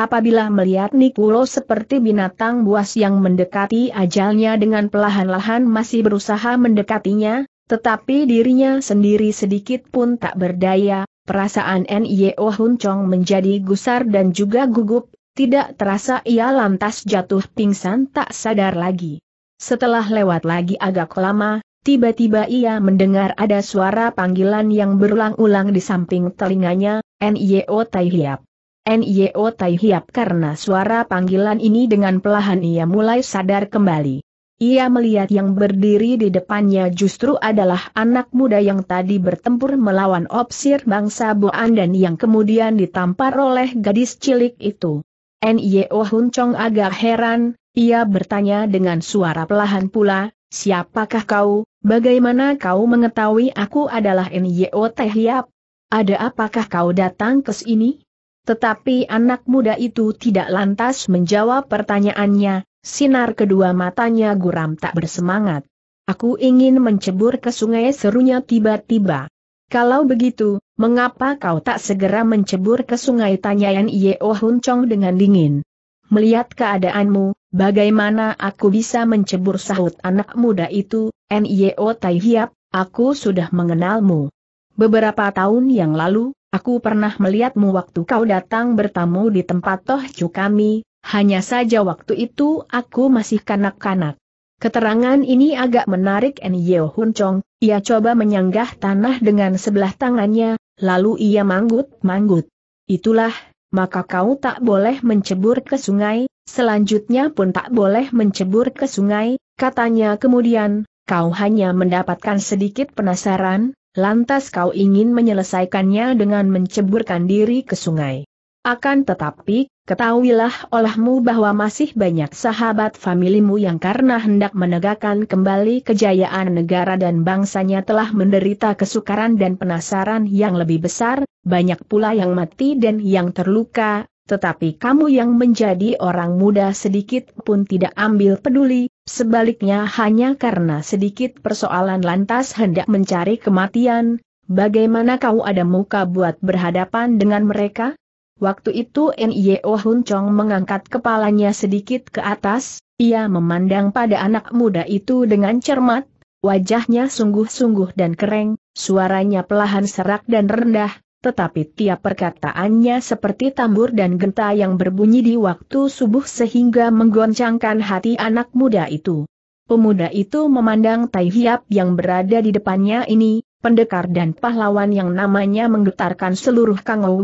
Apabila melihat Nikulo seperti binatang buas yang mendekati ajalnya dengan pelahan lahan masih berusaha mendekatinya, tetapi dirinya sendiri sedikit pun tak berdaya, perasaan N.Y.O. Hun Chong menjadi gusar dan juga gugup, tidak terasa ia lantas jatuh pingsan tak sadar lagi. Setelah lewat lagi agak lama, tiba-tiba ia mendengar ada suara panggilan yang berulang-ulang di samping telinganya, N.Y.O. Tai Hiap. NIO Tai Hiap karena suara panggilan ini dengan pelahan ia mulai sadar kembali. Ia melihat yang berdiri di depannya justru adalah anak muda yang tadi bertempur melawan opsir bangsa Boan dan yang kemudian ditampar oleh gadis cilik itu. NIO Hun Chong agak heran, ia bertanya dengan suara pelahan pula, siapakah kau, bagaimana kau mengetahui aku adalah NIO Hiap? Ada apakah kau datang ke sini? Tetapi anak muda itu tidak lantas menjawab pertanyaannya, sinar kedua matanya guram tak bersemangat. Aku ingin mencebur ke sungai serunya tiba-tiba. Kalau begitu, mengapa kau tak segera mencebur ke sungai tanyaan Yeo Hun Chong dengan dingin. Melihat keadaanmu, bagaimana aku bisa mencebur sahut anak muda itu, N.Y.O. Tai Hiap, aku sudah mengenalmu. Beberapa tahun yang lalu, Aku pernah melihatmu waktu kau datang bertamu di tempat tohcu kami, hanya saja waktu itu aku masih kanak-kanak. Keterangan ini agak menarik En Yeo Hun Chong, ia coba menyanggah tanah dengan sebelah tangannya, lalu ia manggut-manggut. Itulah, maka kau tak boleh mencebur ke sungai, selanjutnya pun tak boleh mencebur ke sungai, katanya kemudian, kau hanya mendapatkan sedikit penasaran, Lantas kau ingin menyelesaikannya dengan menceburkan diri ke sungai. Akan tetapi, ketahuilah olehmu bahwa masih banyak sahabat familimu yang karena hendak menegakkan kembali kejayaan negara dan bangsanya telah menderita kesukaran dan penasaran yang lebih besar, banyak pula yang mati dan yang terluka, tetapi kamu yang menjadi orang muda sedikit pun tidak ambil peduli, Sebaliknya hanya karena sedikit persoalan lantas hendak mencari kematian, bagaimana kau ada muka buat berhadapan dengan mereka? Waktu itu N.I.O. Oh Hun Chong mengangkat kepalanya sedikit ke atas, ia memandang pada anak muda itu dengan cermat, wajahnya sungguh-sungguh dan kering, suaranya pelahan serak dan rendah, tetapi tiap perkataannya seperti tambur dan genta yang berbunyi di waktu subuh sehingga menggoncangkan hati anak muda itu. Pemuda itu memandang Tai Hiap yang berada di depannya ini, pendekar dan pahlawan yang namanya menggetarkan seluruh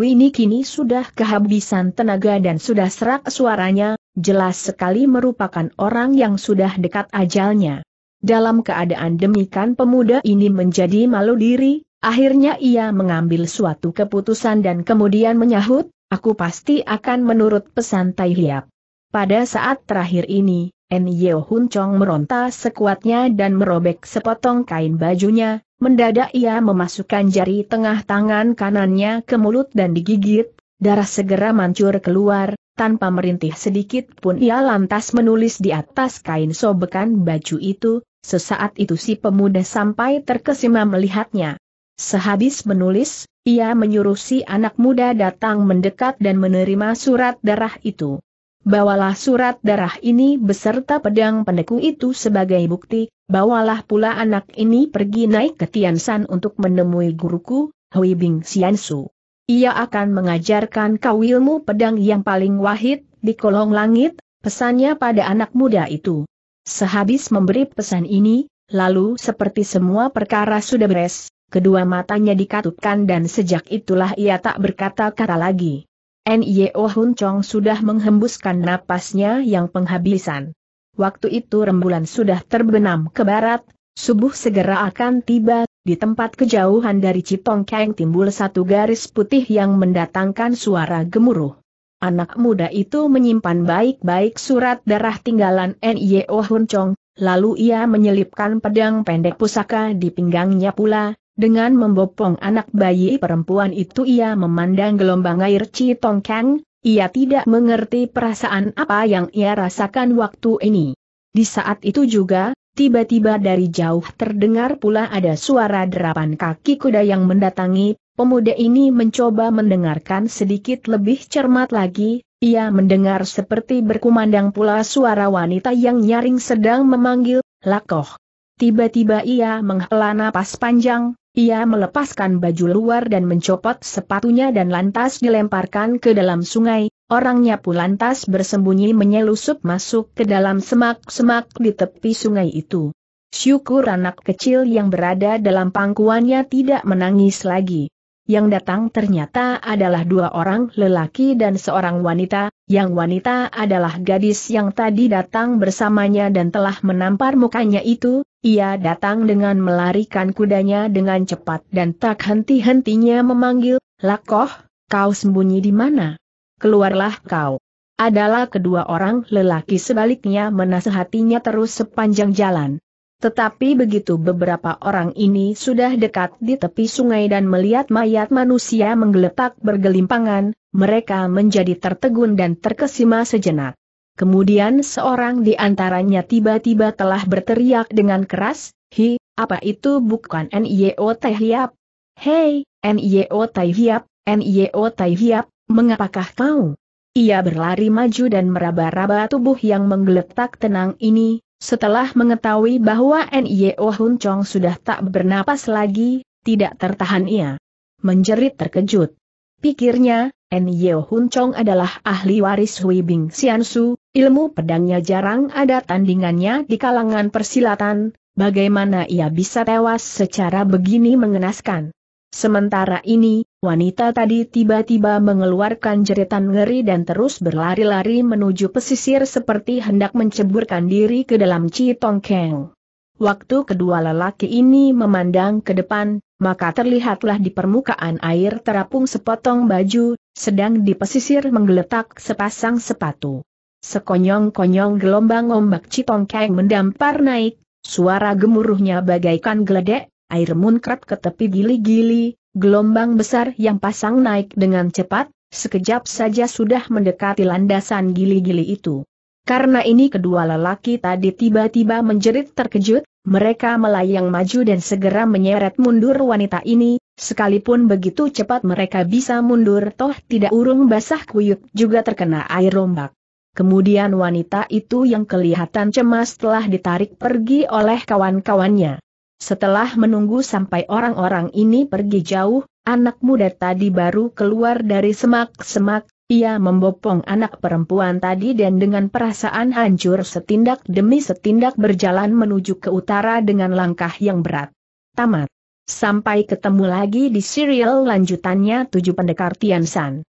ini kini sudah kehabisan tenaga dan sudah serak suaranya, jelas sekali merupakan orang yang sudah dekat ajalnya. Dalam keadaan demikian pemuda ini menjadi malu diri, Akhirnya ia mengambil suatu keputusan dan kemudian menyahut, aku pasti akan menurut pesan Tai Hiap. Pada saat terakhir ini, N. Yeo Hun Chong meronta sekuatnya dan merobek sepotong kain bajunya, mendadak ia memasukkan jari tengah tangan kanannya ke mulut dan digigit, darah segera mancur keluar, tanpa merintih sedikit pun ia lantas menulis di atas kain sobekan baju itu, sesaat itu si pemuda sampai terkesima melihatnya. Sehabis menulis, ia menyuruh si anak muda datang mendekat dan menerima surat darah itu. Bawalah surat darah ini beserta pedang pendeku itu sebagai bukti, bawalah pula anak ini pergi naik ke Tiansan untuk menemui guruku, Hui Bing Xiansu. Ia akan mengajarkan kau ilmu pedang yang paling wahid, di kolong langit, pesannya pada anak muda itu. Sehabis memberi pesan ini, lalu seperti semua perkara sudah beres, kedua matanya dikatupkan dan sejak itulah ia tak berkata-kata lagi. N.Y.O. Hun Chong sudah menghembuskan napasnya yang penghabisan. Waktu itu rembulan sudah terbenam ke barat, subuh segera akan tiba, di tempat kejauhan dari Kang timbul satu garis putih yang mendatangkan suara gemuruh. Anak muda itu menyimpan baik-baik surat darah tinggalan N.Y.O. Hun Chong, lalu ia menyelipkan pedang pendek pusaka di pinggangnya pula, dengan membopong anak bayi perempuan itu ia memandang gelombang air Citong Kang, ia tidak mengerti perasaan apa yang ia rasakan waktu ini. Di saat itu juga, tiba-tiba dari jauh terdengar pula ada suara derapan kaki kuda yang mendatangi, pemuda ini mencoba mendengarkan sedikit lebih cermat lagi, ia mendengar seperti berkumandang pula suara wanita yang nyaring sedang memanggil, Lakoh. Tiba-tiba ia menghela napas panjang, ia melepaskan baju luar dan mencopot sepatunya dan lantas dilemparkan ke dalam sungai, orangnya pun lantas bersembunyi menyelusup masuk ke dalam semak-semak di tepi sungai itu. Syukur anak kecil yang berada dalam pangkuannya tidak menangis lagi yang datang ternyata adalah dua orang lelaki dan seorang wanita, yang wanita adalah gadis yang tadi datang bersamanya dan telah menampar mukanya itu, ia datang dengan melarikan kudanya dengan cepat dan tak henti-hentinya memanggil, Lakoh, kau sembunyi di mana? Keluarlah kau. Adalah kedua orang lelaki sebaliknya menasehatinya terus sepanjang jalan. Tetapi begitu beberapa orang ini sudah dekat di tepi sungai dan melihat mayat manusia menggeletak bergelimpangan, mereka menjadi tertegun dan terkesima sejenak. Kemudian seorang di antaranya tiba-tiba telah berteriak dengan keras, Hi, apa itu bukan NIO Tai Hiap? Hei, NIO Tai Hiap, NIO Tai Hiap, mengapakah kau? Ia berlari maju dan meraba-raba tubuh yang menggeletak tenang ini, setelah mengetahui bahwa N.I.O. Oh Hun Chong sudah tak bernapas lagi, tidak tertahan ia. Menjerit terkejut. Pikirnya, N.I.O. Oh Hun Chong adalah ahli waris Hui Bing Su, ilmu pedangnya jarang ada tandingannya di kalangan persilatan, bagaimana ia bisa tewas secara begini mengenaskan. Sementara ini, Wanita tadi tiba-tiba mengeluarkan jeritan ngeri dan terus berlari-lari menuju pesisir seperti hendak menceburkan diri ke dalam Citongkeng. Waktu kedua lelaki ini memandang ke depan, maka terlihatlah di permukaan air terapung sepotong baju, sedang di pesisir menggeletak sepasang sepatu. Sekonyong-konyong gelombang ombak Citongkeng mendampar naik, suara gemuruhnya bagaikan geledek, air munkrat ke tepi gili-gili, Gelombang besar yang pasang naik dengan cepat, sekejap saja sudah mendekati landasan gili-gili itu. Karena ini kedua lelaki tadi tiba-tiba menjerit terkejut, mereka melayang maju dan segera menyeret mundur wanita ini, sekalipun begitu cepat mereka bisa mundur toh tidak urung basah kuyuk juga terkena air rombak. Kemudian wanita itu yang kelihatan cemas telah ditarik pergi oleh kawan-kawannya. Setelah menunggu sampai orang-orang ini pergi jauh, anak muda tadi baru keluar dari semak-semak, ia membopong anak perempuan tadi dan dengan perasaan hancur setindak demi setindak berjalan menuju ke utara dengan langkah yang berat. Tamat. Sampai ketemu lagi di serial lanjutannya 7 Pendekar Tian San.